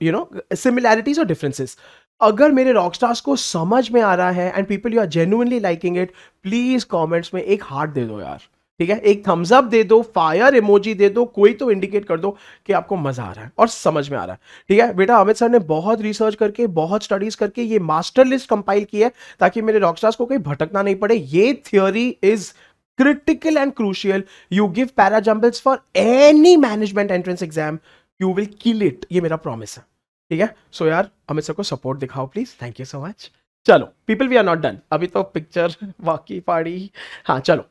you know similarities और डिफरेंसेस अगर मेरे रॉक स्टार्स को समझ में आ रहा है and people you are genuinely liking it please comments में एक हार्ट दे दो यार ठीक है एक थम्स अप दे दो फायर इमोजी दे दो कोई तो इंडिकेट कर दो कि आपको मजा आ रहा है और समझ में आ रहा है ठीक है बेटा अमित सर ने बहुत रिसर्च करके बहुत स्टडीज करके ये मास्टर लिस्ट कंपाइल की है ताकि मेरे रॉकस्टार्स को कहीं भटकना नहीं पड़े ये theory is critical and crucial you give parajumbles for any management entrance exam you will kill it ये मेरा प्रॉमिस है ठीक है सो so, यार अमित सर को सपोर्ट दिखाओ please thank you so much चलो people we are not done अभी तो पिक्चर वाकी पाड़ी हाँ चलो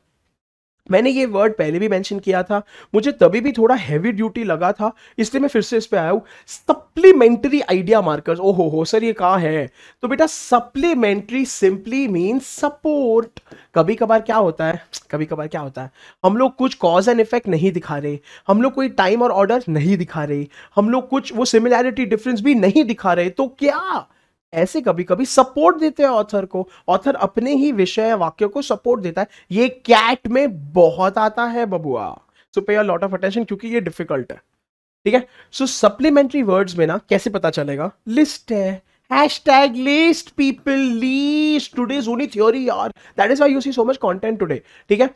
मैंने ये वर्ड पहले भी मेंशन किया था मुझे तभी भी थोड़ा हैवी ड्यूटी लगा था इसलिए मैं फिर से इस पे आया हूँ सप्लीमेंट्री आइडिया मार्कर्स ओहो हो सर ये कहाँ है तो बेटा सप्लीमेंट्री सिंपली मीन सपोर्ट कभी कभार क्या होता है कभी कभार क्या होता है हम लोग कुछ कॉज एंड इफेक्ट नहीं दिखा रहे हम लोग कोई टाइम और ऑर्डर नहीं दिखा रहे हम लोग कुछ वो सिमिलैरिटी डिफरेंस भी नहीं दिखा रहे तो क्या ऐसे कभी कभी सपोर्ट देते हैं ऑथर को ऑथर अपने ही विषय वाक्य को सपोर्ट देता है ये कैट में बहुत आता है बबुआ सो पे लॉट ऑफ अटेंशन क्योंकि ये डिफिकल्ट है ठीक है सो सप्लीमेंट्री वर्ड्स में ना कैसे पता चलेगा लिस्ट है hashtag list people list today's only theory yaar that is why you see so much content today ठीक है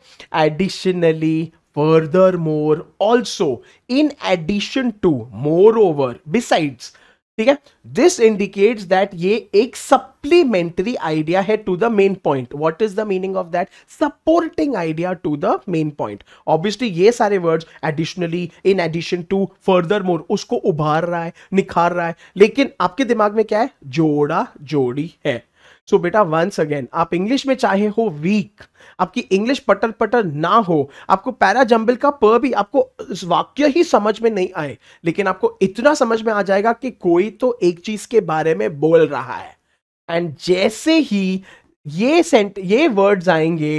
additionally furthermore also in addition to moreover besides ठीक है दिस इंडिकेट्स दैट ये एक सप्लीमेंट्री आइडिया है to the main point what is the meaning of that supporting idea to the main point obviously ये सारे words additionally in addition to furthermore उसको उभार रहा है निखार रहा है लेकिन आपके दिमाग में क्या है जोड़ा जोड़ी है सो बेटा वंस अगेन आप इंग्लिश में चाहे हो वीक आपकी इंग्लिश पटर पटर ना हो आपको पैरा जंबल का प भी आपको वाक्य ही समझ में नहीं आए लेकिन आपको इतना समझ में आ जाएगा कि कोई तो एक चीज के बारे में बोल रहा है एंड जैसे ही ये सेंट ये वर्ड्स आएंगे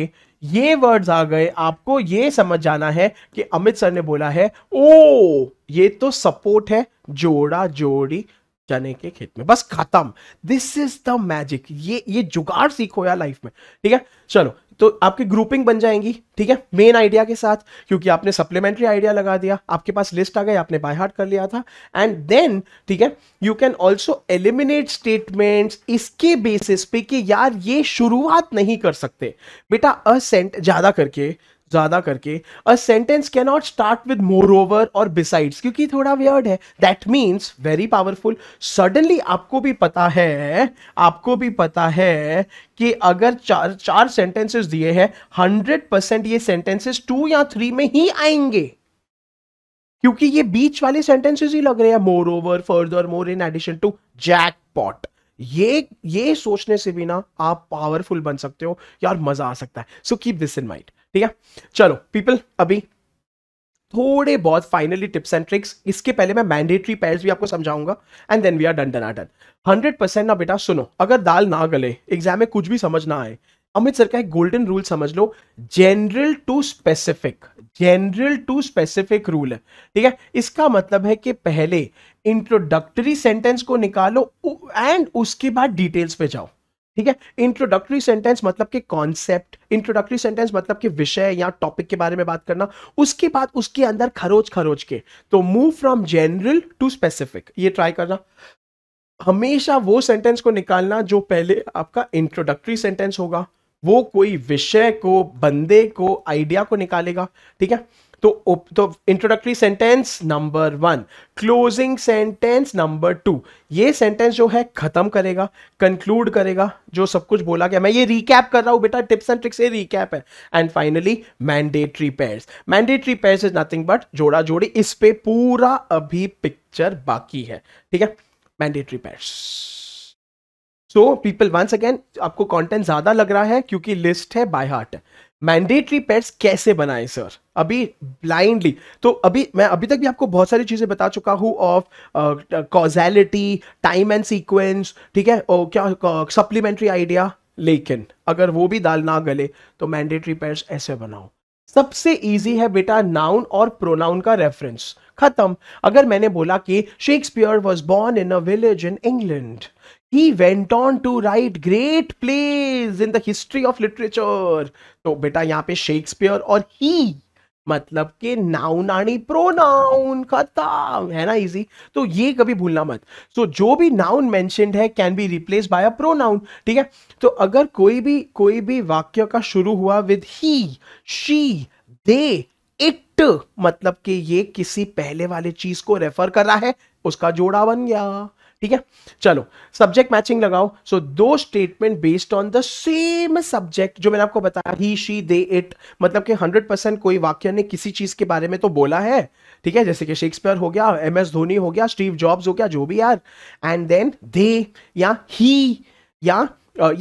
ये वर्ड्स आ गए आपको ये समझ जाना है कि अमित सर ने बोला है ओ ये तो सपोर्ट है जोड़ा जोड़ी चने के खेत में बस खत्म दिस इज द मैजिक ये ये जुगाड़ सीखो यार लाइफ में ठीक है चलो तो आपकी ग्रुपिंग बन जाएंगी ठीक है मेन आइडिया के साथ क्योंकि आपने सप्लीमेंट्री आइडिया लगा दिया आपके पास लिस्ट आ गई आपने बाय हार्ट कर लिया था एंड देन ठीक है you can also eliminate statements इसके बेसिस पे कि यार ये शुरुआत नहीं कर सकते बेटा असेंट ज्यादा करके ज्यादा करके a sentence can not start with moreover और बिसाइड्स क्योंकि थोड़ा वियर्ड है that means very powerful suddenly आपको भी पता है आपको भी पता है कि अगर चार चार सेंटेंसेस दिए हैं हंड्रेड परसेंट ये सेंटेंसेस टू या थ्री में ही आएंगे क्योंकि ये बीच वाले सेंटेंसेस ही लग रहे हैं moreover furthermore in addition to jackpot ये ये सोचने से भी ना आप पावरफुल बन सकते हो यार मजा आ सकता है so keep this in mind ठीक है चलो पीपल अभी थोड़े बहुत फाइनली टिप्स एंड ट्रिक्स इसके पहले मैं मैंडेटरी पैर्स भी आपको समझाऊंगा and then we are done done are done hundred percent ना बेटा सुनो अगर दाल ना गले एग्जाम में कुछ भी समझ ना आए अमित सर का एक गोल्डन रूल समझ लो general to specific general to specific rule है ठीक है इसका मतलब है कि पहले इंट्रोडक्टरी सेंटेंस को निकालो एंड उसके बाद डिटेल्स पे जाओ ठीक है इंट्रोडक्टरी सेंटेंस मतलब कि कॉन्सेप्ट इंट्रोडक्टरी सेंटेंस मतलब कि विषय या टॉपिक के बारे में बात करना उसके बाद उसके अंदर खरोज खरोज के तो move from general to specific ये ट्राई करना हमेशा वो सेंटेंस को निकालना जो पहले आपका इंट्रोडक्टरी सेंटेंस होगा वो कोई विषय को बंदे को आइडिया को निकालेगा ठीक है तो तो introductory sentence number one closing sentence number two ये सेंटेंस जो है खत्म करेगा कंक्लूड करेगा जो सब कुछ बोला गया मैं ये रिकैप कर रहा हूं बेटा टिप्स एंड ट्रिक्स ये रिकैप है and finally mandatory pairs mandatory pairs is nothing but जोड़ा जोड़ी इस पे पूरा अभी पिक्चर बाकी है ठीक है mandatory pairs so people once again आपको कंटेंट ज़्यादा लग रहा है क्योंकि लिस्ट है बाय हार्ट मैंडेटरी पेट्स कैसे बनाएं सर अभी ब्लाइंडली तो अभी मैं अभी तक भी आपको बहुत सारी चीज़ें बता चुका हूँ of causality time and sequence ठीक है और क्या सप्लीमेंट्री uh, आइडिया लेकिन अगर वो भी दाल ना गले तो मैंडेटरी पेट्स ऐसे बनाओ सबसे इजी है बेटा नाउन और प्रोनाउन का रेफरेंस खत्म अगर मैंने बोला कि Shakespeare was born in a village in England he went on to write great plays in the history of literature तो बेटा यहाँ पे शेक्सपियर और ही मतलब के नाउन आनी प्रोनाउन खत्म है ना इजी तो ये कभी भूलना मत सो so, जो भी नाउन मेंशनड है can be replace by a pronoun ठीक है तो अगर कोई भी कोई भी वाक्य का शुरू हुआ with he she they it मतलब कि ये किसी पहले वाले चीज को रेफर कर रहा है उसका जोड़ा बन गया ठीक है चलो सब्जेक्ट मैचिंग लगाओ सो दो statement based on the same subject जो मैंने आपको बताया ही शी दे इट मतलब कि 100 परसेंट कोई वाक्य ने किसी चीज के बारे में तो बोला है ठीक है जैसे कि शेक्सपियर हो गया एम एस धोनी हो गया स्टीव जॉब्स हो गया जो भी यार एंड देन दे या ही या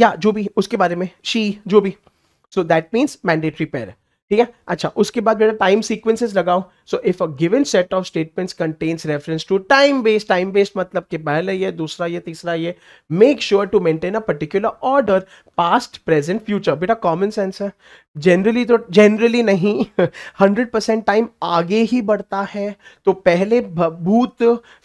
या जो भी उसके बारे में शी जो भी सो दैट मीन्स मैंडेटरी है ठीक है अच्छा उसके बाद बेटा टाइम सीक्वेंसेस लगाओ so if a given set of statements contains reference to time based time based मतलब कि पहला ये दूसरा ये तीसरा ये make sure to maintain a particular order past present future बेटा कॉमन सेंस है जनरली तो जनरली नहीं हंड्रेड परसेंट टाइम आगे ही बढ़ता है तो पहले भूत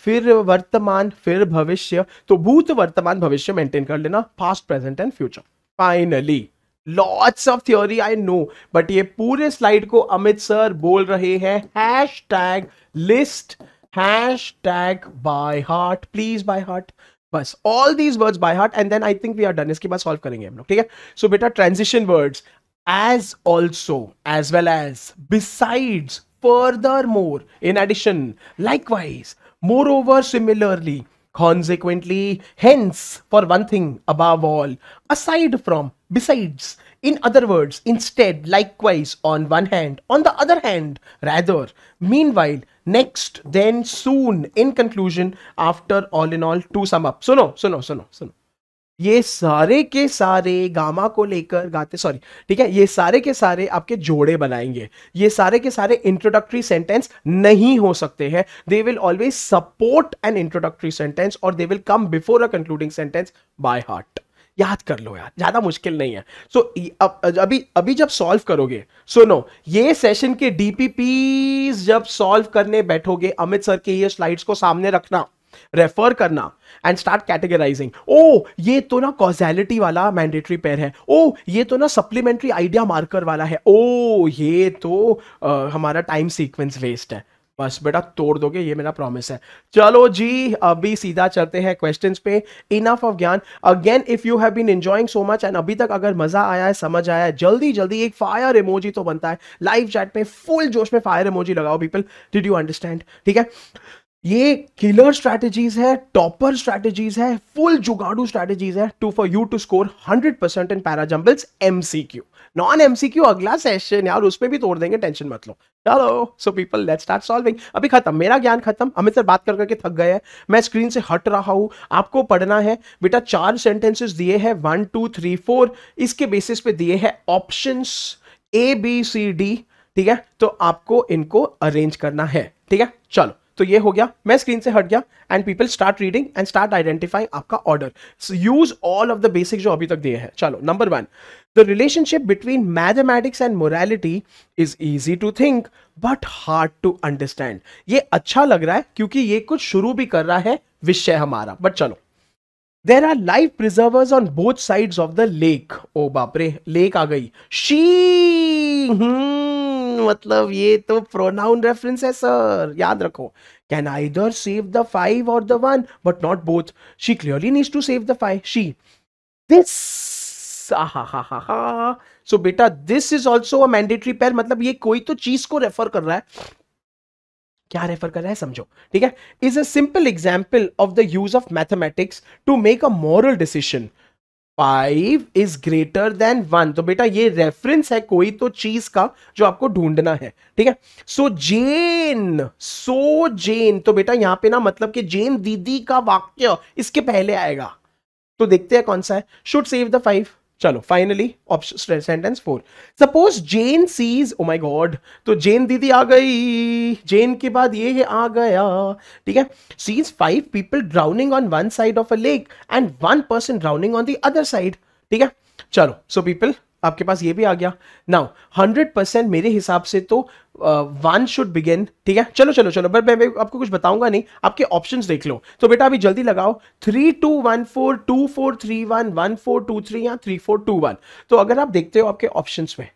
फिर वर्तमान फिर भविष्य तो भूत वर्तमान भविष्य मेंटेन कर लेना past present and future finally lots of theory I know but ये पूरे स्लाइड को अमित सर बोल रहे हैं hashtag list hashtag by heart please by heart बस all these words by heart and then I think we are done इसके बाद solve करेंगे हम लोग ठीक है सो बेटा transition words as also as well as besides furthermore in addition likewise moreover similarly Consequently, hence, for one thing, above all, aside from, besides, in other words, instead, likewise, on one hand, on the other hand, rather, meanwhile, next, then, soon, in conclusion, after, all in all, to sum up. So no, so no, so no, so no. ये सारे के सारे gamma को लेकर गाते sorry ठीक है ये सारे के सारे आपके जोड़े बनाएंगे ये सारे के सारे इंट्रोडक्टरी सेंटेंस नहीं हो सकते हैं they will always support an introductory sentence और they will come before a concluding sentence by heart याद कर लो यार ज़्यादा मुश्किल नहीं है सो so, अब अभी अभी जब सॉल्व करोगे सुनो ये सेशन के डीपीपीज जब सॉल्व करने बैठोगे अमित सर के ये स्लाइड्स को सामने रखना रेफर करना एंड स्टार्ट कैटेगराइजिंग ओ ये तो ना कॉजैलिटी वाला मैंडेटरी पेयर है ओ ये तो ना सप्लीमेंट्री आइडिया मार्कर वाला है ओ ये तो आ, हमारा टाइम सीक्वेंस वेस्ट है बस बेटा तोड़ दोगे ये मेरा प्रॉमिस है चलो जी अभी सीधा चलते हैं क्वेश्चंस पे इनफ ऑफ ज्ञान again if you have been enjoying so much and अभी तक अगर मजा आया है समझ आया है जल्दी जल्दी एक फायर इमोजी तो बनता है लाइव चैट में फुल जोश में फायर इमोजी लगाओ पीपल डिड यू अंडरस्टैंड ठीक है ये किलर स्ट्रैटेजीज है टॉपर स्ट्रैटेजीज है फुल जुगाड़ू स्ट्रैटेजीज है to for you to score 100 percent in para jumbles MCQ non MCQ अगला सेशन यार उसमें भी तोड़ देंगे टेंशन मत लो चलो so people let's start solving अभी खत्म मेरा ज्ञान खत्म अमित सर बात कर करके थक गए हैं मैं स्क्रीन से हट रहा हूं आपको पढ़ना है बेटा चार सेंटेंसेस दिए हैं वन टू थ्री फोर इसके बेसिस पे दिए हैं option A B C D ठीक है तो आपको इनको अरेंज करना है ठीक है चलो तो ये हो गया मैं स्क्रीन से हट गया and people start reading and start identifying आपका order use all of the basic जो अभी तक दिए हैं चलो number one the relationship between mathematics and morality is easy to think but hard to understand ये अच्छा लग रहा है क्योंकि ये कुछ शुरू भी कर रहा है विषय हमारा बट चलो there are life preservers on both side of the lake ओ बापरे लेक आ गई शी हम्म, मतलब ये तो प्रोनाउन रेफरेंस है सर याद रखो can I either save the five और the one but not both she clearly needs to save the five she this so बेटा दिस इज ऑल्सो मैंडेटरी पेर मतलब ये कोई तो चीज को रेफर कर रहा है क्या रेफर कर रहा है समझो ठीक है is a simple example of the use of mathematics to make a moral decision five is greater than one तो बेटा ये रेफरेंस है कोई तो चीज का जो आपको ढूंढना है ठीक है सो जेन सो जेन तो बेटा यहां पे ना मतलब कि जेन दीदी का वाक्य इसके पहले आएगा तो देखते हैं कौन सा है शुड सेव द फाइव चलो finally option sentence four suppose Jane sees oh my god तो जेन दीदी आ गई जेन के बाद ये है आ गया ठीक है sees five people drowning on one side of a lake and one person drowning on the other side ठीक है चलो सो पीपल आपके पास ये भी आ गया नाउ हंड्रेड परसेंट मेरे हिसाब से तो वन शुड बिगिन ठीक है चलो चलो चलो बट मैं, आपको कुछ बताऊंगा नहीं आपके ऑप्शंस देख लो तो बेटा अभी जल्दी लगाओ three two one four two four three one one four two three या थ्री फोर टू वन तो अगर आप देखते हो आपके ऑप्शंस में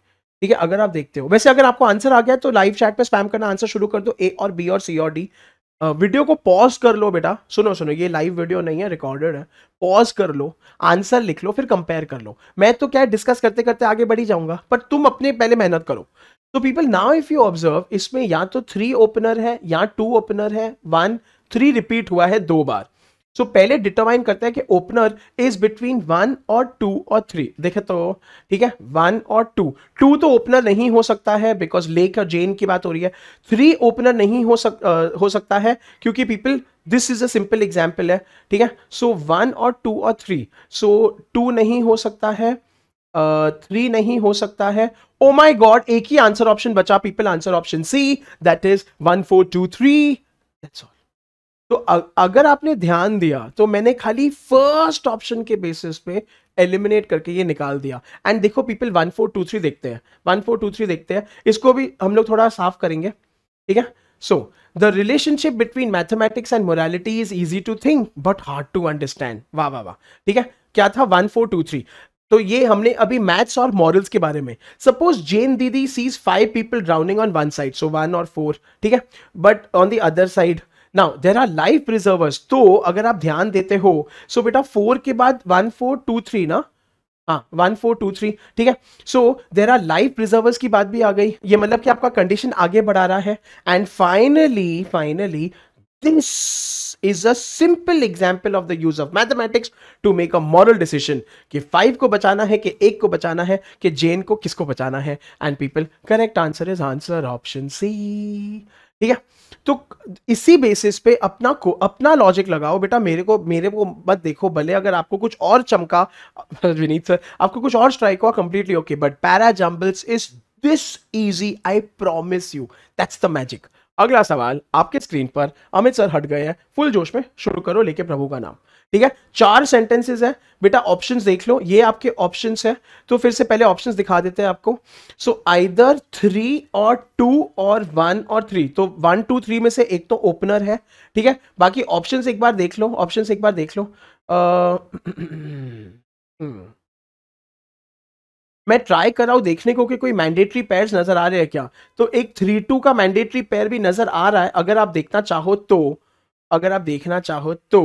ठीक है अगर आप देखते हो वैसे अगर आपको आंसर आ गया तो लाइव चैट में स्पैम करना आंसर शुरू कर दो ए और बी और सी और डी वीडियो को पॉज कर लो बेटा सुनो सुनो ये लाइव वीडियो नहीं है रिकॉर्डेड है पॉज कर लो आंसर लिख लो फिर कंपेयर कर लो मैं तो क्या डिस्कस करते करते आगे बढ़ी जाऊंगा पर तुम अपने पहले मेहनत करो तो people now if you observe इसमें या तो थ्री ओपनर है या टू ओपनर है वन थ्री रिपीट हुआ है दो बार सो so, पहले डिटरमाइन करते हैं कि ओपनर इज बिटवीन वन और टू और थ्री देखे तो ठीक है वन और टू टू तो ओपनर नहीं हो सकता है बिकॉज लेक और जेन की बात हो रही है थ्री ओपनर नहीं हो सक आ, हो सकता है क्योंकि people this is a simple example है ठीक है सो वन और टू और थ्री सो टू नहीं हो सकता है थ्री uh, नहीं हो सकता है ओ माई गॉड एक ही आंसर ऑप्शन बचा people answer option C that is one four two three that's all तो अगर आपने ध्यान दिया तो मैंने खाली फर्स्ट ऑप्शन के बेसिस पे एलिमिनेट करके ये निकाल दिया एंड देखो people one four two three देखते हैं वन फोर टू थ्री देखते हैं इसको भी हम लोग थोड़ा साफ करेंगे ठीक है so the relationship between mathematics and morality is easy to think but hard to understand वाह वाह वाह ठीक है क्या था वन फोर टू थ्री तो ये हमने अभी मैथ्स और मॉरल्स के बारे में सपोज जेन दीदी sees five people drowning on one side so one और फोर ठीक है but on the other side now there are life preservers तो अगर आप ध्यान देते हो सो so बेटा फोर के बाद वन फोर टू थ्री ना हाँ वन फोर टू थ्री ठीक है सो देर आर लाइफ प्रिजर्वर्स की बात भी आ गई ये मतलब कि आपका कंडीशन आगे बढ़ा रहा है and finally finally this is a simple example of the use of mathematics to make a moral decision कि फाइव को बचाना है कि एक को बचाना है कि जेन को किसको बचाना है and people correct answer is answer option C ठीक है तो इसी बेसिस पे अपना को अपना लॉजिक लगाओ बेटा मेरे को मेरे को मत देखो भले अगर आपको कुछ और चमका विनीत सर आपको कुछ और स्ट्राइक हुआ completely okay but para jumbles is this easy I promise you that's the magic अगला सवाल आपके स्क्रीन पर अमित सर हट गए हैं फुल जोश में शुरू करो लेके प्रभु का नाम ठीक है चार सेंटेंसेस है बेटा ऑप्शंस देख लो ये आपके ऑप्शंस है तो फिर से पहले ऑप्शंस दिखा देते हैं आपको सो आइदर थ्री और टू और वन और थ्री तो वन टू थ्री में से एक तो ओपनर है ठीक है बाकी ऑप्शंस एक बार देख लो ऑप्शंस एक बार देख लो आ, हम्म। मैं ट्राई कर रहा हूं देखने को कि कोई मैंडेटरी पेयर नज़र आ रहे हैं क्या तो एक थ्री टू का मैंडेटरी पेयर भी नज़र आ रहा है अगर आप देखना चाहो तो अगर आप देखना चाहो तो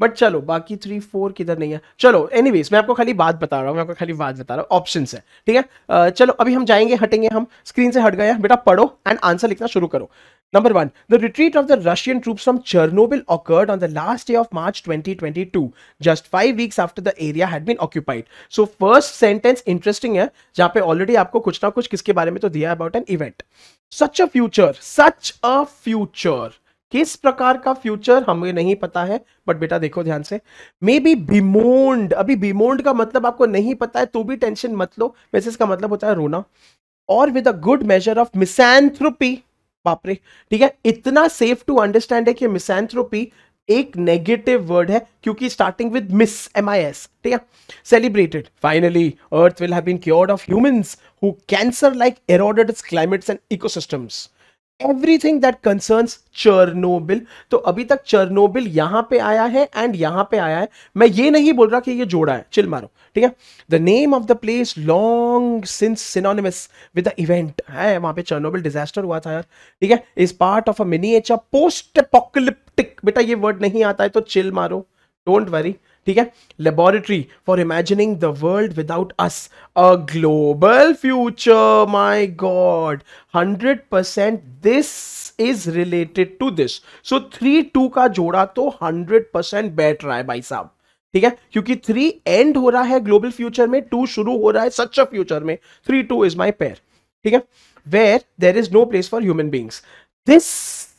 बट चलो बाकी थ्री फोर किधर नहीं है चलो एनीवेज मैं आपको खाली बात बता रहा हूँ मैं आपको खाली बात बता रहा हूँ ऑप्शन है ठीक है चलो अभी हम जाएंगे हटेंगे हम स्क्रीन से हट गए हैं बेटा पढ़ो एंड आंसर लिखना शुरू करो number one the retreat of the Russian troop from Chernobyl occurred on the last day of March 2022 just five weeks after the area had been occupied so first sentence interesting है जहां पे already आपको कुछ ना कुछ किसके बारे में तो दिया about an event such a future such a future किस प्रकार का फ्यूचर हमें नहीं पता है बट बेटा देखो ध्यान से मे बी बीमोन्ड अभी बीमोन्ड का मतलब आपको नहीं पता है तो भी टेंशन मत लो मैसेज का मतलब होता है रोना और with a good measure of misanthropy बापरे ठीक है इतना सेफ टू अंडरस्टैंड है कि मिसैंथ्रोपी एक नेगेटिव वर्ड है क्योंकि starting with mis M I S ठीक है celebrated finally earth will have been cured of humans who cancer like eroded climates and ecosystems everything that concerns Chernobyl तो अभी तक चर्नोबिल यहां पे आया है एंड यहां पे आया है मैं ये नहीं बोल रहा कि ये जोड़ा है चिल मारो ठीक है the name of the place long since synonymous with the event है वहां पे चर्नोबिल डिजास्टर हुआ था यार ठीक है is part of a miniature post apocalyptic बेटा ये वर्ड नहीं आता है तो चिल मारो डोंट वरी ठीक है laboratory for imagining the world without us a global future my god hundred percent this is related to this so three two का जोड़ा तो हंड्रेड परसेंट बैठ रहा है भाई साहब ठीक है क्योंकि थ्री एंड हो रहा है ग्लोबल फ्यूचर में टू शुरू हो रहा है सच अ फ्यूचर में three two is my pair ठीक है where there is no place for human beings this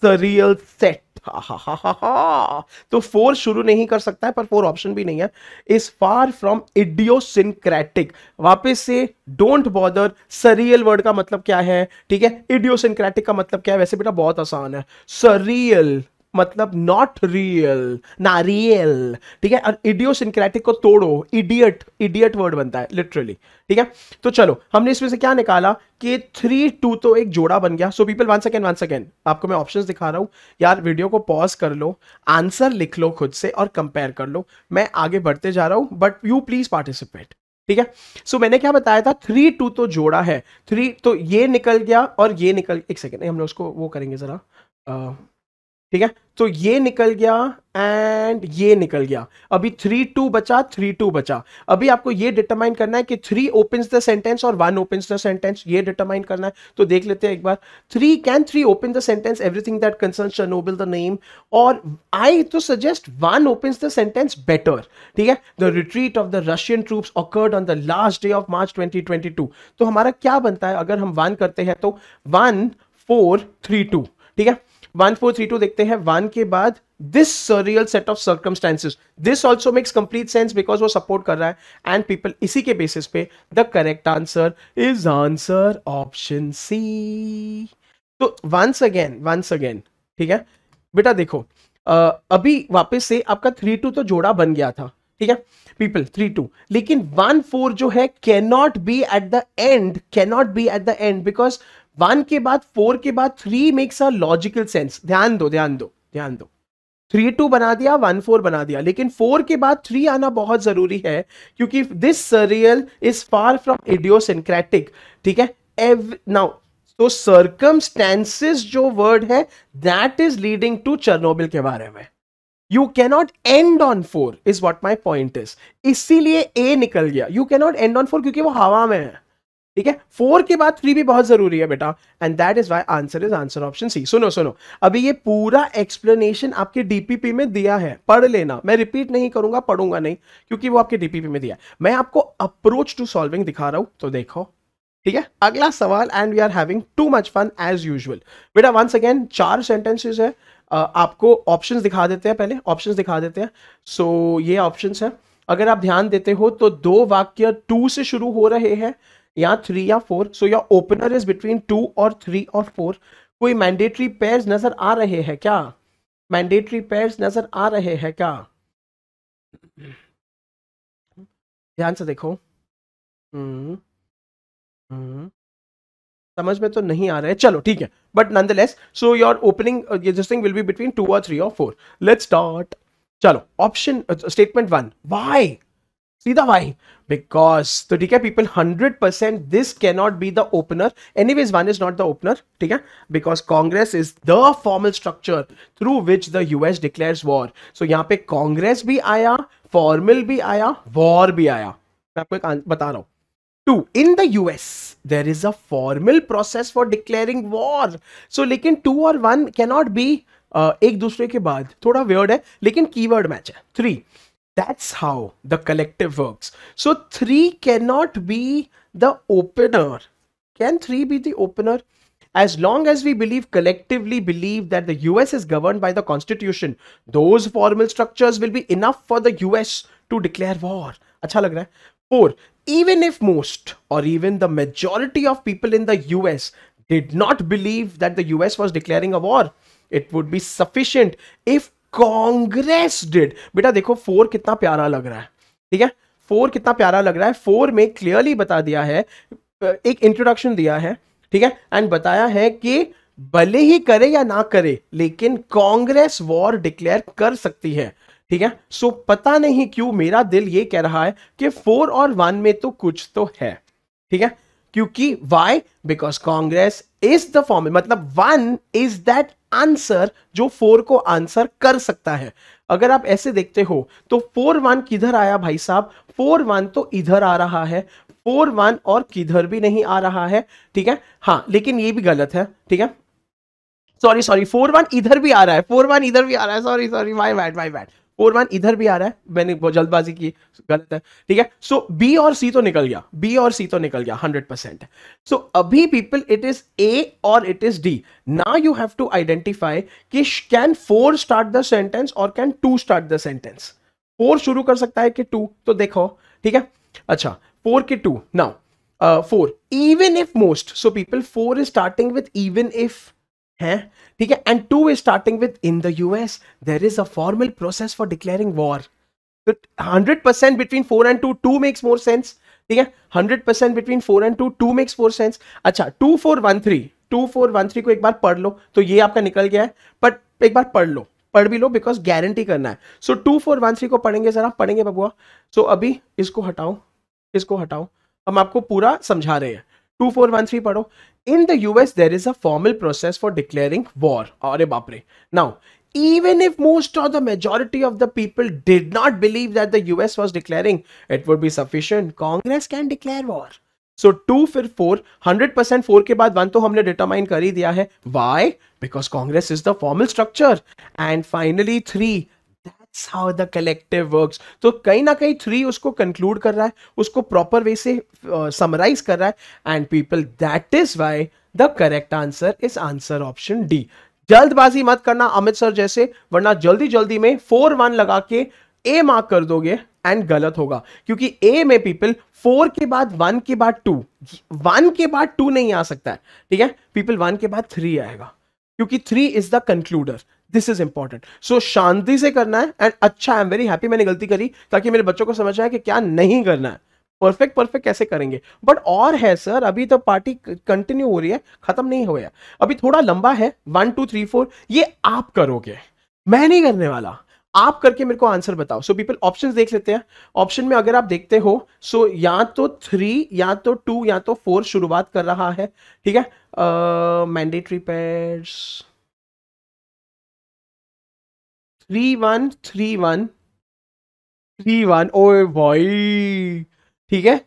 the real set हा हा हा हा हा तो फोर शुरू नहीं कर सकता है पर फोर ऑप्शन भी नहीं है इज फार फ्रॉम इडियोसिनक्रेटिक वापस से डोंट बॉदर सरियल वर्ड का मतलब क्या है ठीक है इडियोसिनक्रेटिक का मतलब क्या है वैसे बेटा बहुत आसान है सरियल मतलब नॉट रियल ना रियल ठीक है और सिंक्रेटिक को तोड़ो इडियट इडियट वर्ड बनता है लिटरली ठीक है तो चलो हमने इसमें से क्या निकाला कि थ्री टू तो एक जोड़ा बन गया so people one second one second आपको मैं ऑप्शंस दिखा रहा हूँ यार वीडियो को पॉज कर लो आंसर लिख लो खुद से और कंपेयर कर लो मैं आगे बढ़ते जा रहा हूँ बट यू प्लीज पार्टिसिपेट ठीक है सो so, मैंने क्या बताया था थ्री टू तो जोड़ा है थ्री तो ये निकल गया और ये निकल एक सेकेंड हम लोग उसको वो करेंगे जरा ठीक है तो ये निकल गया एंड ये निकल गया अभी थ्री टू बचा थ्री टू बचा अभी आपको ये डिटरमाइन करना है कि थ्री ओपन द सेंटेंस और वन ओपन द सेंटेंस ये डिटरमाइन करना है तो देख लेते हैं एक बार three can three open the sentence everything that concern Chernobyl the name और आई तो suggest one open the sentence better ठीक है the retreat of the Russian troops occurred on the last day of March twenty twenty two तो हमारा क्या बनता है अगर हम वन करते हैं तो वन फोर थ्री टू ठीक है वन फोर थ्री टू देखते हैं वन के बाद this real set of circumstances this also makes complete sense because वो सपोर्ट कर रहा है एंड पीपल इसी के बेसिस पे the correct answer is answer option C तो वंस अगेन वंस अगेन ठीक है बेटा देखो Uh, अभी वापस से आपका थ्री टू तो जोड़ा बन गया था ठीक है पीपल थ्री टू लेकिन वन फोर जो है can not be at the end can not be at the end because one के बाद फोर के बाद three makes a logical sense ध्यान दो ध्यान दो ध्यान दो थ्री टू बना दिया वन फोर बना दिया लेकिन फोर के बाद थ्री आना बहुत जरूरी है क्योंकि this serial is far from idiosyncratic ठीक है एव नाउ तो सर्कमस्टेंसेस जो वर्ड है that is leading to Chernobyl के बारे में you cannot end on four is what my point is इसीलिए ए निकल गया you cannot end on four क्योंकि वो हवा में है ठीक है फोर के बाद थ्री भी बहुत जरूरी है बेटा and that is why answer is answer option C सुनो सुनो अभी ये पूरा एक्सप्लेनेशन आपके डीपीपी में दिया है पढ़ लेना मैं रिपीट नहीं करूंगा पढ़ूंगा नहीं क्योंकि वो आपके डीपीपी में दिया है मैं आपको अप्रोच टू सॉल्विंग दिखा रहा हूं तो देखो ठीक है अगला सवाल and we are having too much fun as usual बेटा वंस अगेन चार सेंटेंसेज है आपको ऑप्शंस दिखा देते हैं पहले ऑप्शंस दिखा देते हैं सो so, ये ऑप्शंस है अगर आप ध्यान देते हो तो दो वाक्य टू से शुरू हो रहे हैं या थ्री या four so your opener is between two और थ्री और फोर कोई मैंडेटरी पेयर्स नजर आ रहे हैं क्या मैंडेटरी पेयर्स नजर आ रहे हैं क्या ध्यान से देखो हम्म हम्म समझ में तो नहीं आ रहा है चलो ठीक है but nonetheless so your opening existing will be between two और थ्री और फोर लेट्स स्टार्ट चलो ऑप्शन स्टेटमेंट वन वाई सीधा वाई बिकॉज तो ठीक है people hundred percent this cannot be the opener anyways one is not the opener ठीक है because Congress is the formal structure through which the US declare war so यहाँ पे कांग्रेस भी आया फॉर्मल भी आया वॉर भी आया मैं आपको एक बता रहा हूँ two in the US there is a formal process for declaring war so लेकिन टू और वन कैनॉट बी एक दूसरे के बाद थोड़ा वर्ड है लेकिन की वर्ड मैच है three That's how the collective works. So 3 cannot be the opener. Can 3 be the opener? As long as we believe, collectively believe that the US is governed by the constitution, those formal structures will be enough for the US to declare war. Acha lag Four, even if most or even the majority of people in the US did not believe that the US was declaring a war, it would be sufficient if Congress did बेटा देखो four कितना प्यारा लग रहा है ठीक है four कितना प्यारा लग रहा है फोर में क्लियरली बता दिया है एक इंट्रोडक्शन दिया है ठीक है एंड बताया है कि भले ही करे या ना करे लेकिन कांग्रेस वॉर डिक्लेयर कर सकती है ठीक है सो so, पता नहीं क्यों मेरा दिल ये कह रहा है कि फोर और वन में तो कुछ तो है ठीक है क्योंकि why because Congress is the form मतलब वन इज दैट आंसर जो फोर को आंसर कर सकता है अगर आप ऐसे देखते हो तो फोर वन किधर आया भाई साहब फोर वन तो इधर आ रहा है फोर वन और किधर भी नहीं आ रहा है ठीक है हाँ लेकिन ये भी गलत है ठीक है सॉरी सॉरी फोर वन इधर भी आ रहा है फोर वन इधर भी आ रहा है sorry sorry my bad my bad four one इधर भी आ रहा है मैंने जल्दबाजी की गलत है ठीक है सो बी और सी तो निकल गया बी और सी तो निकल गया हंड्रेड परसेंट सो अभी पीपल इट इज ए और इट इज डी ना यू हैव टू आइडेंटिफाई कि can four start the sentence और can two start the sentence four शुरू कर सकता है कि टू तो देखो ठीक है अच्छा फोर के two now four even if most so people four is starting with even if है ठीक है and two is starting with in the US there is a formal process for declaring war तो hundred percent between four and two two makes more sense ठीक है hundred percent between four and two two makes more sense अच्छा two four one three two four one three को एक बार पढ़ लो तो ये आपका निकल गया है बट एक बार पढ़ लो पढ़ भी लो बिकॉज गारंटी करना है so two four one three को पढ़ेंगे जरा पढ़ेंगे बबुआ सो so, अभी इसको हटाओ इसको हटाओ हम आपको पूरा समझा रहे हैं 2413 पढ़ो in the US, there is a formal process for declaring war. Aare baap re. Now, even if most or the majority of the people did not believe that the US was declaring, it would be sufficient. Congress can declare war. So two फिर four hundred percent four के बाद one तो हमने determine कर ही दिया है why because Congress is the formal structure and finally three that's how the collective works तो कहीं ना कहीं थ्री उसको कंक्लूड कर रहा है उसको प्रॉपर वे से समराइज uh, कर रहा है and people that is why the correct answer is answer option D जल्दबाजी मत करना अमित सर जैसे वरना जल्दी जल्दी में फोर वन लगा के ए मार्क कर दोगे एंड गलत होगा क्योंकि ए में पीपल फोर के बाद वन के बाद टू वन के बाद टू नहीं आ सकता है ठीक है पीपल वन के बाद थ्री आएगा क्योंकि three is the concluder this is important so शांति से करना है एंड अच्छा आई एम वेरी हैप्पी मैंने गलती करी ताकि मेरे बच्चों को समझ आए कि क्या नहीं करना है परफेक्ट परफेक्ट कैसे करेंगे बट और है सर अभी तो पार्टी कंटिन्यू हो रही है खत्म नहीं हो है अभी थोड़ा लंबा है वन टू थ्री फोर ये आप करोगे मैं नहीं करने वाला आप करके मेरे को आंसर बताओ सो पीपल ऑप्शन देख लेते हैं ऑप्शन में अगर आप देखते हो सो so या तो थ्री या तो टू या तो फोर शुरुआत कर रहा है ठीक है mandatory pairs three one three one three one ओ भाई ठीक है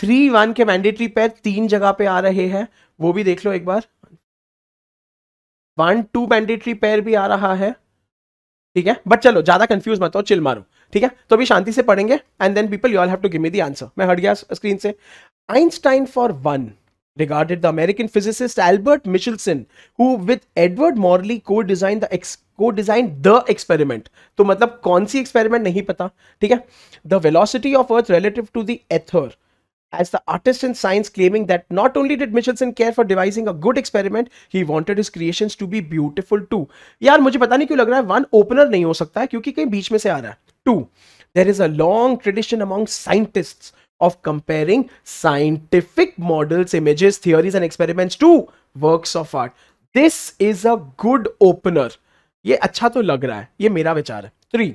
थ्री वन के मैंडेटरी पैर तीन जगह पे आ रहे हैं वो भी देख लो एक बार वन टू मैंडेटरी पैर भी आ रहा है ठीक है बट चलो ज्यादा कंफ्यूज मत हो चिल मारो ठीक है तो अभी शांति से पढ़ेंगे and then people you all have to give me the answer मैं हट गया स्क्रीन से Einstein for one regarded the American physicist Albert Michelson who with Edward Morley, co design the ex co design the experiment तो मतलब कौन सी experiment नहीं पता ठीक है the velocity of earth relative to the ether as the artist in science claiming that not only did Michelson care for devising a good experiment, he wanted his creations to be beautiful too. यार मुझे पता नहीं क्यों लग रहा है one opener नहीं हो सकता है क्योंकि कहीं बीच में से आ रहा है two there is a long tradition among scientist of comparing scientific models images theories and experiments to work of art this is a good opener ये अच्छा तो लग रहा है ये मेरा विचार है three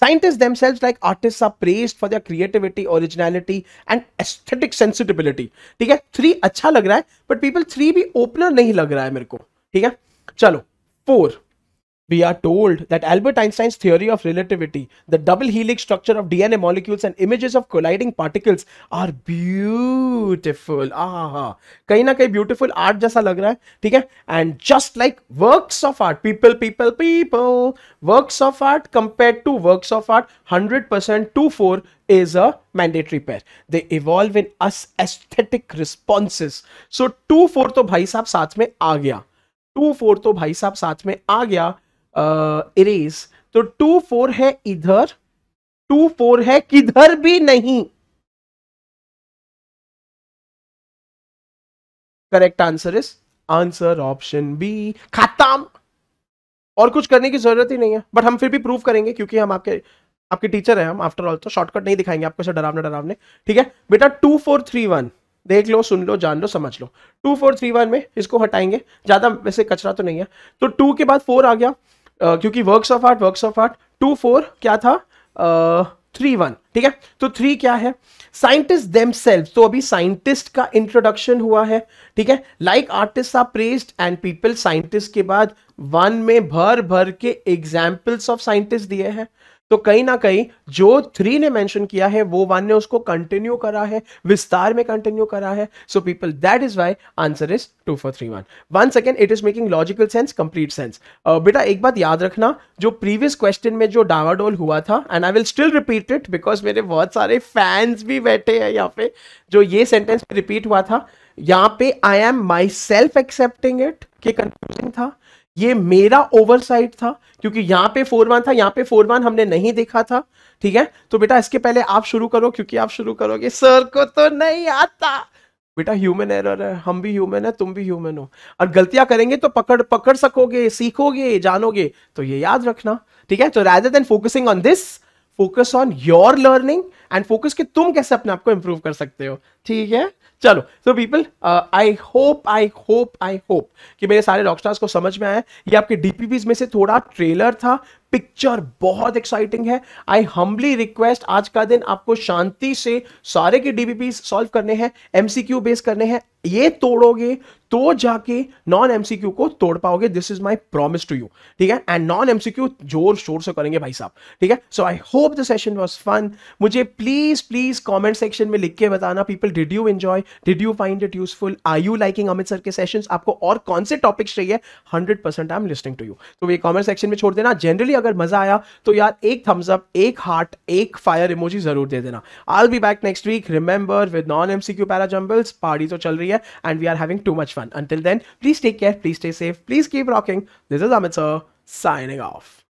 scientist themselves like artist are praised for their creativity originality and aesthetic sensibility ठीक है थ्री अच्छा लग रहा है बट पीपल थ्री भी ओपनर नहीं लग रहा है मेरे को ठीक है चलो four we are told that Albert Einstein's theory of relativity, the double helix structure of DNA molecules and images of colliding particles are beautiful. Ah, कहीं na कहीं beautiful art जैसा lag raha hai, theek hai? And just like works of art, people, people, people, works of art compared to works of art, 100% 2-4 is a mandatory pair. They evolve in us aesthetic responses. So 2-4 to bhai saab साथ mein aa gaya. 2-4 to bhai saab साथ mein aa gaya. Erase तो two four है इधर two four है किधर भी नहीं correct answer is answer option B खत्म और कुछ करने की जरूरत ही नहीं है बट हम फिर भी प्रूव करेंगे क्योंकि हम आपके आपके टीचर हैं हम आफ्टर ऑल तो शॉर्टकट नहीं दिखाएंगे आपको डरावने डरावने ठीक है बेटा टू फोर थ्री वन देख लो सुन लो जान लो समझ लो टू फोर थ्री वन में इसको हटाएंगे ज़्यादा वैसे कचरा तो नहीं है तो टू के बाद फोर आ गया क्योंकि works of art works of art two four क्या था थ्री uh, वन ठीक है तो थ्री क्या है साइंटिस्ट देम तो अभी साइंटिस्ट का इंट्रोडक्शन हुआ है ठीक है like artist are praised and people scientist के बाद वन में भर भर के एग्जाम्पल्स ऑफ साइंटिस्ट दिए हैं तो कहीं ना कहीं जो थ्री ने मेंशन किया है वो वन ने उसको कंटिन्यू करा है विस्तार में कंटिन्यू करा है so people that is why answer is two four three one one second it is making logical sense complete sense बेटा एक बात याद रखना जो प्रीवियस क्वेश्चन में जो डावाडोल हुआ था and I will still repeat it because मेरे बहुत सारे फैंस भी बैठे हैं यहाँ पे जो ये सेंटेंस रिपीट हुआ था यहाँ पे I am myself accepting it के कंफ्यूजिंग था ये मेरा ओवरसाइट था क्योंकि यहां पे फोर वन था यहां पे फोर वन हमने नहीं देखा था ठीक है तो बेटा इसके पहले आप शुरू करो क्योंकि आप शुरू करोगे सर को तो नहीं आता बेटा ह्यूमन एरर है हम भी ह्यूमन है तुम भी ह्यूमन हो और गलतियां करेंगे तो पकड़ पकड़ सकोगे सीखोगे जानोगे तो ये याद रखना ठीक है तो rather than focusing on this focus on your learning and focus कि तुम कैसे अपने आप को इंप्रूव कर सकते हो ठीक है चलो so people I hope I hope I hope कि मेरे सारे स्टार्स को समझ में आया ये आपके डीपीपीज में से थोड़ा ट्रेलर था पिक्चर बहुत एक्साइटिंग है आई हम्बली रिक्वेस्ट आज का दिन आपको शांति से सारे के डीबीपी सॉल्व करने हैं एमसीक्यू बेस करने हैं ये तोड़ोगे तो जाके नॉन एमसीक्यू को तोड़ पाओगे this is my promise to you ठीक है एंड नॉन एमसीक्यू जोर शोर से करेंगे भाई साहब ठीक है so I hope the session was fun मुझे प्लीज प्लीज कमेंट सेक्शन में लिख के बताना people did you enjoy did you find it useful I you liking Amit sir के सेशन आपको और कौन से टॉपिक्स चाहिए hundred percent I am listening to you तो ये कॉमेंट सेक्शन में छोड़ देना जनरली अगर मजा आया तो यार एक थम्स अप एक हार्ट एक फायर इमोजी जरूर दे देना I be back next week remember with non MCQ para jumbles party तो चल रही है and we are having too much fun until then please take care please stay safe please keep rocking this is Amit sir signing of